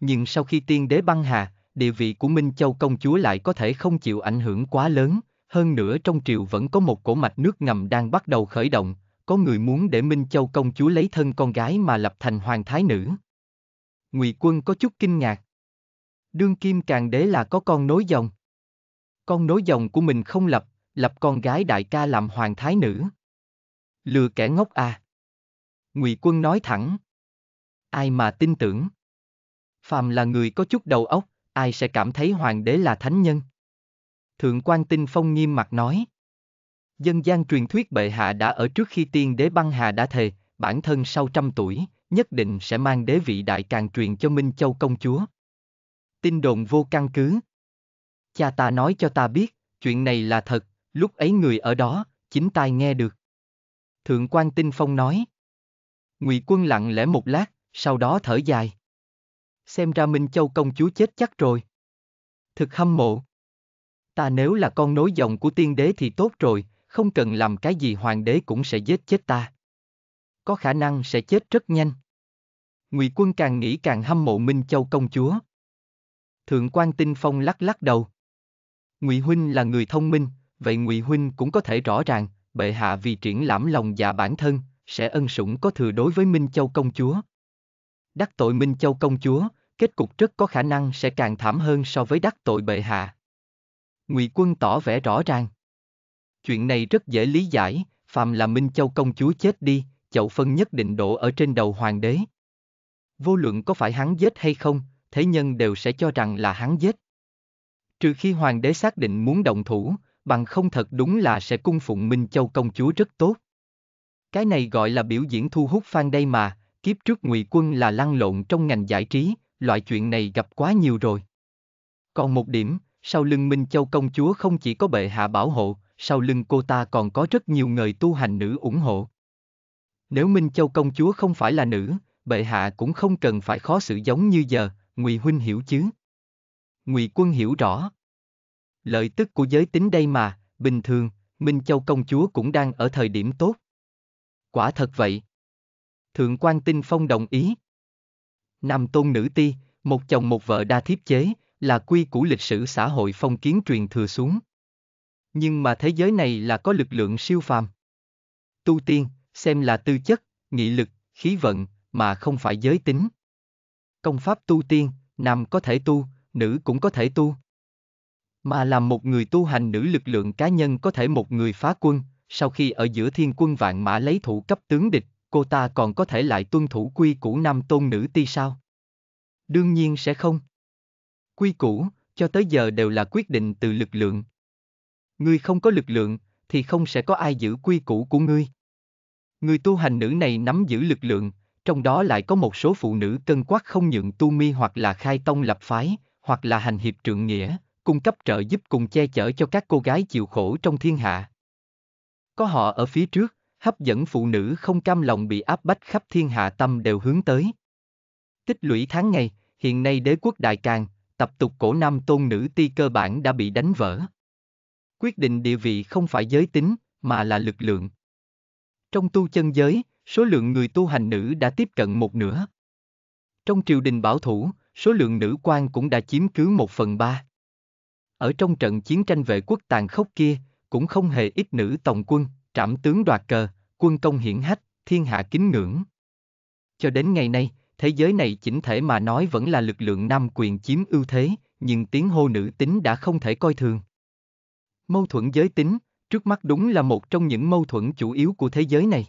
Nhưng sau khi tiên đế băng hà, địa vị của Minh Châu Công Chúa lại có thể không chịu ảnh hưởng quá lớn, hơn nữa trong triều vẫn có một cổ mạch nước ngầm đang bắt đầu khởi động, có người muốn để Minh Châu Công Chúa lấy thân con gái mà lập thành hoàng thái nữ. Ngụy Quân có chút kinh ngạc. Đương kim càng đế là có con nối dòng. Con nối dòng của mình không lập, lập con gái đại ca làm hoàng thái nữ. Lừa kẻ ngốc à. Ngụy quân nói thẳng. Ai mà tin tưởng. Phàm là người có chút đầu óc, ai sẽ cảm thấy hoàng đế là thánh nhân. Thượng quan tinh phong nghiêm mặt nói. Dân gian truyền thuyết bệ hạ đã ở trước khi tiên đế băng hà đã thề, bản thân sau trăm tuổi, nhất định sẽ mang đế vị đại càng truyền cho Minh Châu công chúa. Tin đồn vô căn cứ. Cha ta nói cho ta biết, chuyện này là thật, Lúc ấy người ở đó, chính tai nghe được. Thượng quan Tinh Phong nói. Ngụy quân lặng lẽ một lát, sau đó thở dài. Xem ra Minh Châu công chúa chết chắc rồi. Thực hâm mộ. Ta nếu là con nối dòng của tiên đế thì tốt rồi, không cần làm cái gì hoàng đế cũng sẽ giết chết ta. Có khả năng sẽ chết rất nhanh. Ngụy quân càng nghĩ càng hâm mộ Minh Châu công chúa. Thượng quan Tinh Phong lắc lắc đầu. Ngụy huynh là người thông minh, vậy ngụy huynh cũng có thể rõ ràng bệ hạ vì triển lãm lòng dạ bản thân sẽ ân sủng có thừa đối với minh châu công chúa đắc tội minh châu công chúa kết cục rất có khả năng sẽ càng thảm hơn so với đắc tội bệ hạ ngụy quân tỏ vẻ rõ ràng chuyện này rất dễ lý giải phàm là minh châu công chúa chết đi chậu phân nhất định đổ ở trên đầu hoàng đế vô luận có phải hắn giết hay không thế nhân đều sẽ cho rằng là hắn giết trừ khi hoàng đế xác định muốn động thủ bằng không thật đúng là sẽ cung phụng Minh Châu công chúa rất tốt. Cái này gọi là biểu diễn thu hút fan đây mà, kiếp trước ngụy quân là lăn lộn trong ngành giải trí, loại chuyện này gặp quá nhiều rồi. Còn một điểm, sau lưng Minh Châu công chúa không chỉ có bệ hạ bảo hộ, sau lưng cô ta còn có rất nhiều người tu hành nữ ủng hộ. Nếu Minh Châu công chúa không phải là nữ, bệ hạ cũng không cần phải khó xử giống như giờ, Ngụy huynh hiểu chứ? Ngụy Quân hiểu rõ. Lợi tức của giới tính đây mà, bình thường, Minh Châu công chúa cũng đang ở thời điểm tốt. Quả thật vậy. Thượng quan Tinh Phong đồng ý. Nam tôn nữ ti, một chồng một vợ đa thiếp chế, là quy củ lịch sử xã hội phong kiến truyền thừa xuống. Nhưng mà thế giới này là có lực lượng siêu phàm. Tu tiên, xem là tư chất, nghị lực, khí vận, mà không phải giới tính. Công pháp tu tiên, nam có thể tu, nữ cũng có thể tu mà làm một người tu hành nữ lực lượng cá nhân có thể một người phá quân, sau khi ở giữa thiên quân vạn mã lấy thủ cấp tướng địch, cô ta còn có thể lại tuân thủ quy củ nam tôn nữ ti sao? Đương nhiên sẽ không. Quy củ, cho tới giờ đều là quyết định từ lực lượng. Ngươi không có lực lượng, thì không sẽ có ai giữ quy củ của ngươi. Người tu hành nữ này nắm giữ lực lượng, trong đó lại có một số phụ nữ cân quắc không nhượng tu mi hoặc là khai tông lập phái, hoặc là hành hiệp trượng nghĩa, cung cấp trợ giúp cùng che chở cho các cô gái chịu khổ trong thiên hạ. Có họ ở phía trước, hấp dẫn phụ nữ không cam lòng bị áp bách khắp thiên hạ tâm đều hướng tới. Tích lũy tháng ngày, hiện nay đế quốc Đại Càng, tập tục cổ nam tôn nữ ti cơ bản đã bị đánh vỡ. Quyết định địa vị không phải giới tính, mà là lực lượng. Trong tu chân giới, số lượng người tu hành nữ đã tiếp cận một nửa. Trong triều đình bảo thủ, số lượng nữ quan cũng đã chiếm cứ một phần ba. Ở trong trận chiến tranh vệ quốc tàn khốc kia, cũng không hề ít nữ tổng quân, trảm tướng đoạt cờ, quân công hiển hách, thiên hạ kính ngưỡng. Cho đến ngày nay, thế giới này chỉnh thể mà nói vẫn là lực lượng nam quyền chiếm ưu thế, nhưng tiếng hô nữ tính đã không thể coi thường. Mâu thuẫn giới tính, trước mắt đúng là một trong những mâu thuẫn chủ yếu của thế giới này.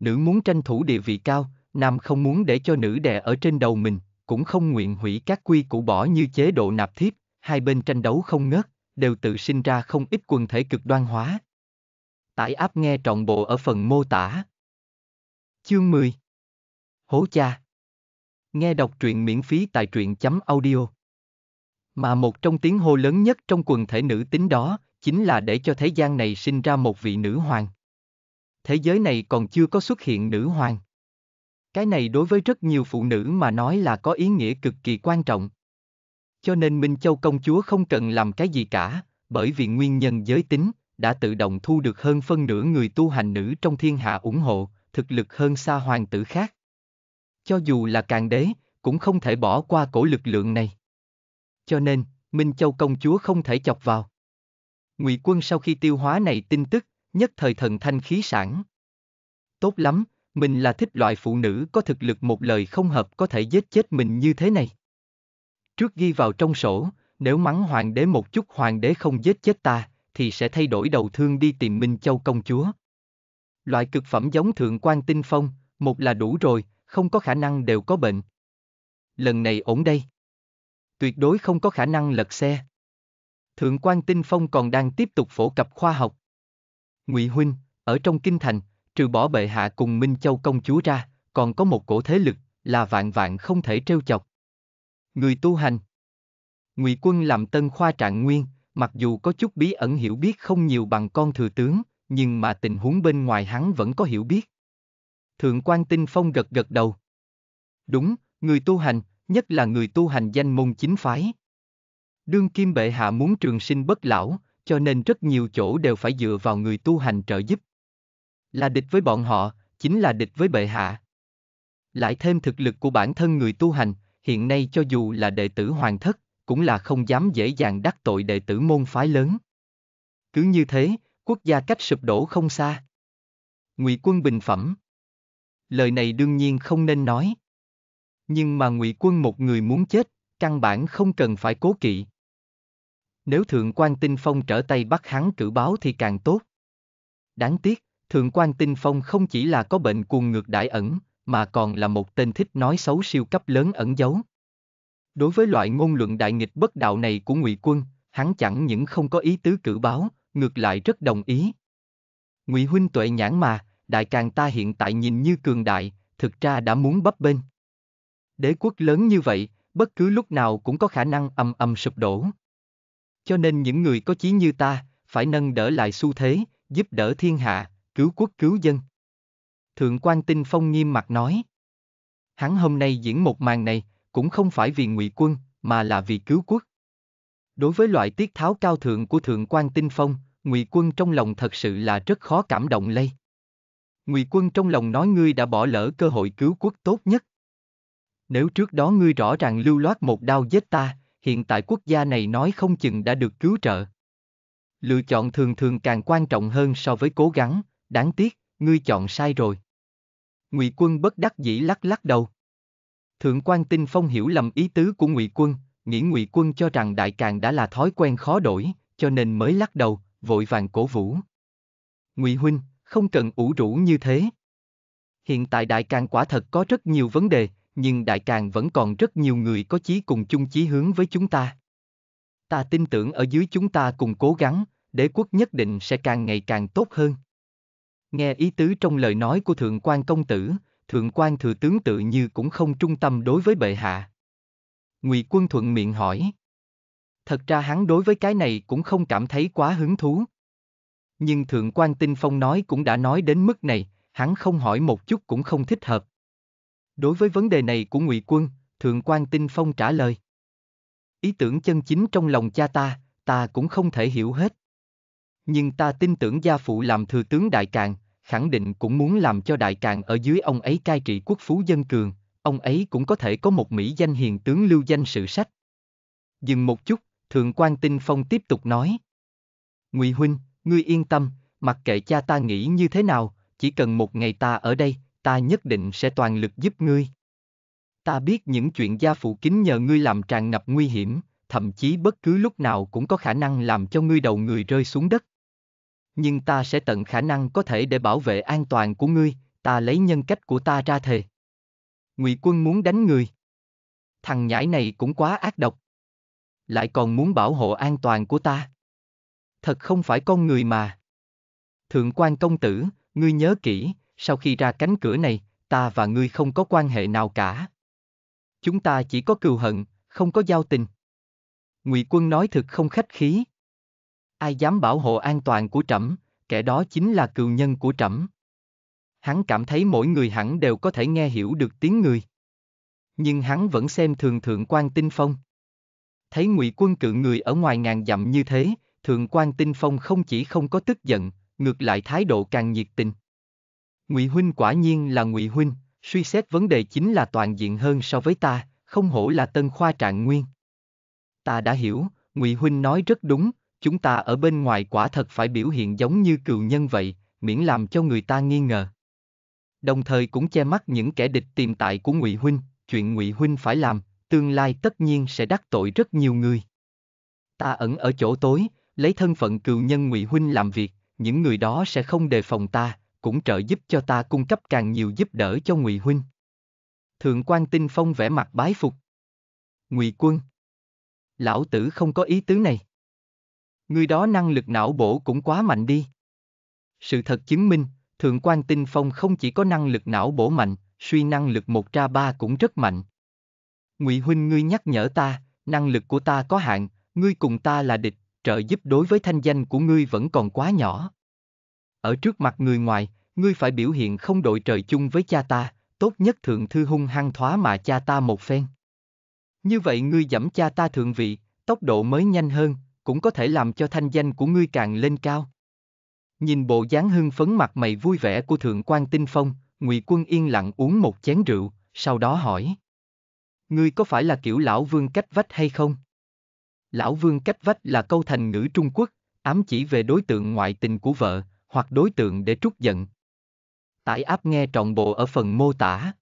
Nữ muốn tranh thủ địa vị cao, nam không muốn để cho nữ đè ở trên đầu mình, cũng không nguyện hủy các quy củ bỏ như chế độ nạp thiếp, hai bên tranh đấu không ngớt, đều tự sinh ra không ít quần thể cực đoan hóa. Tải áp nghe trọn bộ ở phần mô tả. Chương 10 Hố cha Nghe đọc truyện miễn phí tại truyện chấm audio. Mà một trong tiếng hô lớn nhất trong quần thể nữ tính đó, chính là để cho thế gian này sinh ra một vị nữ hoàng. Thế giới này còn chưa có xuất hiện nữ hoàng. Cái này đối với rất nhiều phụ nữ mà nói là có ý nghĩa cực kỳ quan trọng. Cho nên Minh Châu công chúa không cần làm cái gì cả, bởi vì nguyên nhân giới tính, đã tự động thu được hơn phân nửa người tu hành nữ trong thiên hạ ủng hộ, thực lực hơn xa hoàng tử khác. Cho dù là càng đế, cũng không thể bỏ qua cổ lực lượng này. Cho nên, Minh Châu công chúa không thể chọc vào. Ngụy quân sau khi tiêu hóa này tin tức, nhất thời thần thanh khí sản. Tốt lắm, mình là thích loại phụ nữ có thực lực một lời không hợp có thể giết chết mình như thế này. Trước ghi vào trong sổ, nếu mắng hoàng đế một chút hoàng đế không giết chết ta, thì sẽ thay đổi đầu thương đi tìm Minh Châu công chúa. Loại cực phẩm giống thượng quan tinh phong, một là đủ rồi, không có khả năng đều có bệnh. Lần này ổn đây. Tuyệt đối không có khả năng lật xe. Thượng quan tinh phong còn đang tiếp tục phổ cập khoa học. Ngụy Huynh, ở trong kinh thành, trừ bỏ bệ hạ cùng Minh Châu công chúa ra, còn có một cổ thế lực, là vạn vạn không thể trêu chọc. Người tu hành Ngụy quân làm tân khoa trạng nguyên, mặc dù có chút bí ẩn hiểu biết không nhiều bằng con thừa tướng, nhưng mà tình huống bên ngoài hắn vẫn có hiểu biết. Thượng quan tinh phong gật gật đầu. Đúng, người tu hành, nhất là người tu hành danh môn chính phái. Đương kim bệ hạ muốn trường sinh bất lão, cho nên rất nhiều chỗ đều phải dựa vào người tu hành trợ giúp. Là địch với bọn họ, chính là địch với bệ hạ. Lại thêm thực lực của bản thân người tu hành, hiện nay cho dù là đệ tử hoàng thất, cũng là không dám dễ dàng đắc tội đệ tử môn phái lớn. Cứ như thế, quốc gia cách sụp đổ không xa. Ngụy quân bình phẩm. Lời này đương nhiên không nên nói. Nhưng mà Ngụy quân một người muốn chết, căn bản không cần phải cố kỵ. Nếu Thượng quan Tinh Phong trở tay bắt hắn cử báo thì càng tốt. Đáng tiếc, Thượng quan Tinh Phong không chỉ là có bệnh cuồng ngược đại ẩn, mà còn là một tên thích nói xấu siêu cấp lớn ẩn giấu. Đối với loại ngôn luận đại nghịch bất đạo này của Ngụy Quân, hắn chẳng những không có ý tứ cử báo, ngược lại rất đồng ý. Ngụy huynh tuệ nhãn mà, đại càng ta hiện tại nhìn như cường đại, thực ra đã muốn bấp bên. Đế quốc lớn như vậy, bất cứ lúc nào cũng có khả năng âm âm sụp đổ. Cho nên những người có chí như ta, phải nâng đỡ lại xu thế, giúp đỡ thiên hạ, cứu quốc cứu dân. Thượng quan Tinh Phong nghiêm mặt nói. Hắn hôm nay diễn một màn này, cũng không phải vì ngụy quân, mà là vì cứu quốc. Đối với loại tiết tháo cao thượng của Thượng quan Tinh Phong, ngụy quân trong lòng thật sự là rất khó cảm động lây. Ngụy quân trong lòng nói ngươi đã bỏ lỡ cơ hội cứu quốc tốt nhất. Nếu trước đó ngươi rõ ràng lưu loát một đao giết ta, hiện tại quốc gia này nói không chừng đã được cứu trợ. Lựa chọn thường thường càng quan trọng hơn so với cố gắng, đáng tiếc, ngươi chọn sai rồi. Ngụy Quân bất đắc dĩ lắc lắc đầu. Thượng quan Tinh Phong hiểu lầm ý tứ của Ngụy Quân, nghĩ Ngụy Quân cho rằng đại càng đã là thói quen khó đổi, cho nên mới lắc đầu, vội vàng cổ vũ. Ngụy huynh, không cần ủ rũ như thế. Hiện tại đại càng quả thật có rất nhiều vấn đề, nhưng đại càng vẫn còn rất nhiều người có chí cùng chung chí hướng với chúng ta. Ta tin tưởng ở dưới chúng ta cùng cố gắng, đế quốc nhất định sẽ càng ngày càng tốt hơn. Nghe ý tứ trong lời nói của Thượng quan Công Tử, Thượng quan Thừa Tướng tự như cũng không trung tâm đối với bệ hạ. Ngụy Quân thuận miệng hỏi. Thật ra hắn đối với cái này cũng không cảm thấy quá hứng thú. Nhưng Thượng quan Tinh Phong nói cũng đã nói đến mức này, hắn không hỏi một chút cũng không thích hợp. Đối với vấn đề này của Ngụy Quân, Thượng quan Tinh Phong trả lời. Ý tưởng chân chính trong lòng cha ta, ta cũng không thể hiểu hết. Nhưng ta tin tưởng gia phụ làm thừa tướng đại càn, khẳng định cũng muốn làm cho đại càng ở dưới ông ấy cai trị quốc phú dân cường, ông ấy cũng có thể có một mỹ danh hiền tướng lưu danh sự sách. Dừng một chút, Thượng quan Tinh Phong tiếp tục nói. Ngụy Huynh, ngươi yên tâm, mặc kệ cha ta nghĩ như thế nào, chỉ cần một ngày ta ở đây, ta nhất định sẽ toàn lực giúp ngươi. Ta biết những chuyện gia phụ kính nhờ ngươi làm tràn ngập nguy hiểm, thậm chí bất cứ lúc nào cũng có khả năng làm cho ngươi đầu người rơi xuống đất nhưng ta sẽ tận khả năng có thể để bảo vệ an toàn của ngươi, ta lấy nhân cách của ta ra thề. Ngụy quân muốn đánh người. Thằng nhãi này cũng quá ác độc. Lại còn muốn bảo hộ an toàn của ta. Thật không phải con người mà. Thượng quan công tử, ngươi nhớ kỹ, sau khi ra cánh cửa này, ta và ngươi không có quan hệ nào cả. Chúng ta chỉ có cừu hận, không có giao tình. Ngụy quân nói thật không khách khí. Ai dám bảo hộ an toàn của trẫm, kẻ đó chính là cừu nhân của trẫm. Hắn cảm thấy mỗi người hẳn đều có thể nghe hiểu được tiếng người. Nhưng hắn vẫn xem thường thượng quan tinh phong. Thấy ngụy quân cự người ở ngoài ngàn dặm như thế, thượng quan tinh phong không chỉ không có tức giận, ngược lại thái độ càng nhiệt tình. Ngụy huynh quả nhiên là ngụy huynh, suy xét vấn đề chính là toàn diện hơn so với ta, không hổ là tân khoa trạng nguyên. Ta đã hiểu, Ngụy huynh nói rất đúng, chúng ta ở bên ngoài quả thật phải biểu hiện giống như cừu nhân vậy, miễn làm cho người ta nghi ngờ. Đồng thời cũng che mắt những kẻ địch tiềm tại của Ngụy huynh, chuyện Ngụy huynh phải làm, tương lai tất nhiên sẽ đắc tội rất nhiều người. Ta ẩn ở chỗ tối, lấy thân phận cừu nhân Ngụy huynh làm việc, những người đó sẽ không đề phòng ta, cũng trợ giúp cho ta cung cấp càng nhiều giúp đỡ cho Ngụy huynh. Thượng quan Tinh Phong vẻ mặt bái phục. Ngụy Quân, lão tử không có ý tứ này người đó năng lực não bổ cũng quá mạnh đi. Sự thật chứng minh, Thượng quan Tinh Phong không chỉ có năng lực não bổ mạnh, suy năng lực một ra ba cũng rất mạnh. Ngụy huynh ngươi nhắc nhở ta, năng lực của ta có hạn, ngươi cùng ta là địch, trợ giúp đối với thanh danh của ngươi vẫn còn quá nhỏ. Ở trước mặt người ngoài, ngươi phải biểu hiện không đội trời chung với cha ta, tốt nhất thượng thư hung hăng thoá mà cha ta một phen. Như vậy ngươi giảm cha ta thượng vị, tốc độ mới nhanh hơn, cũng có thể làm cho thanh danh của ngươi càng lên cao. Nhìn bộ dáng hưng phấn mặt mày vui vẻ của Thượng quan Tinh Phong, Ngụy Quân yên lặng uống một chén rượu, sau đó hỏi. Ngươi có phải là kiểu lão vương cách vách hay không? Lão vương cách vách là câu thành ngữ Trung Quốc, ám chỉ về đối tượng ngoại tình của vợ, hoặc đối tượng để trút giận. Tải áp nghe trọn bộ ở phần mô tả.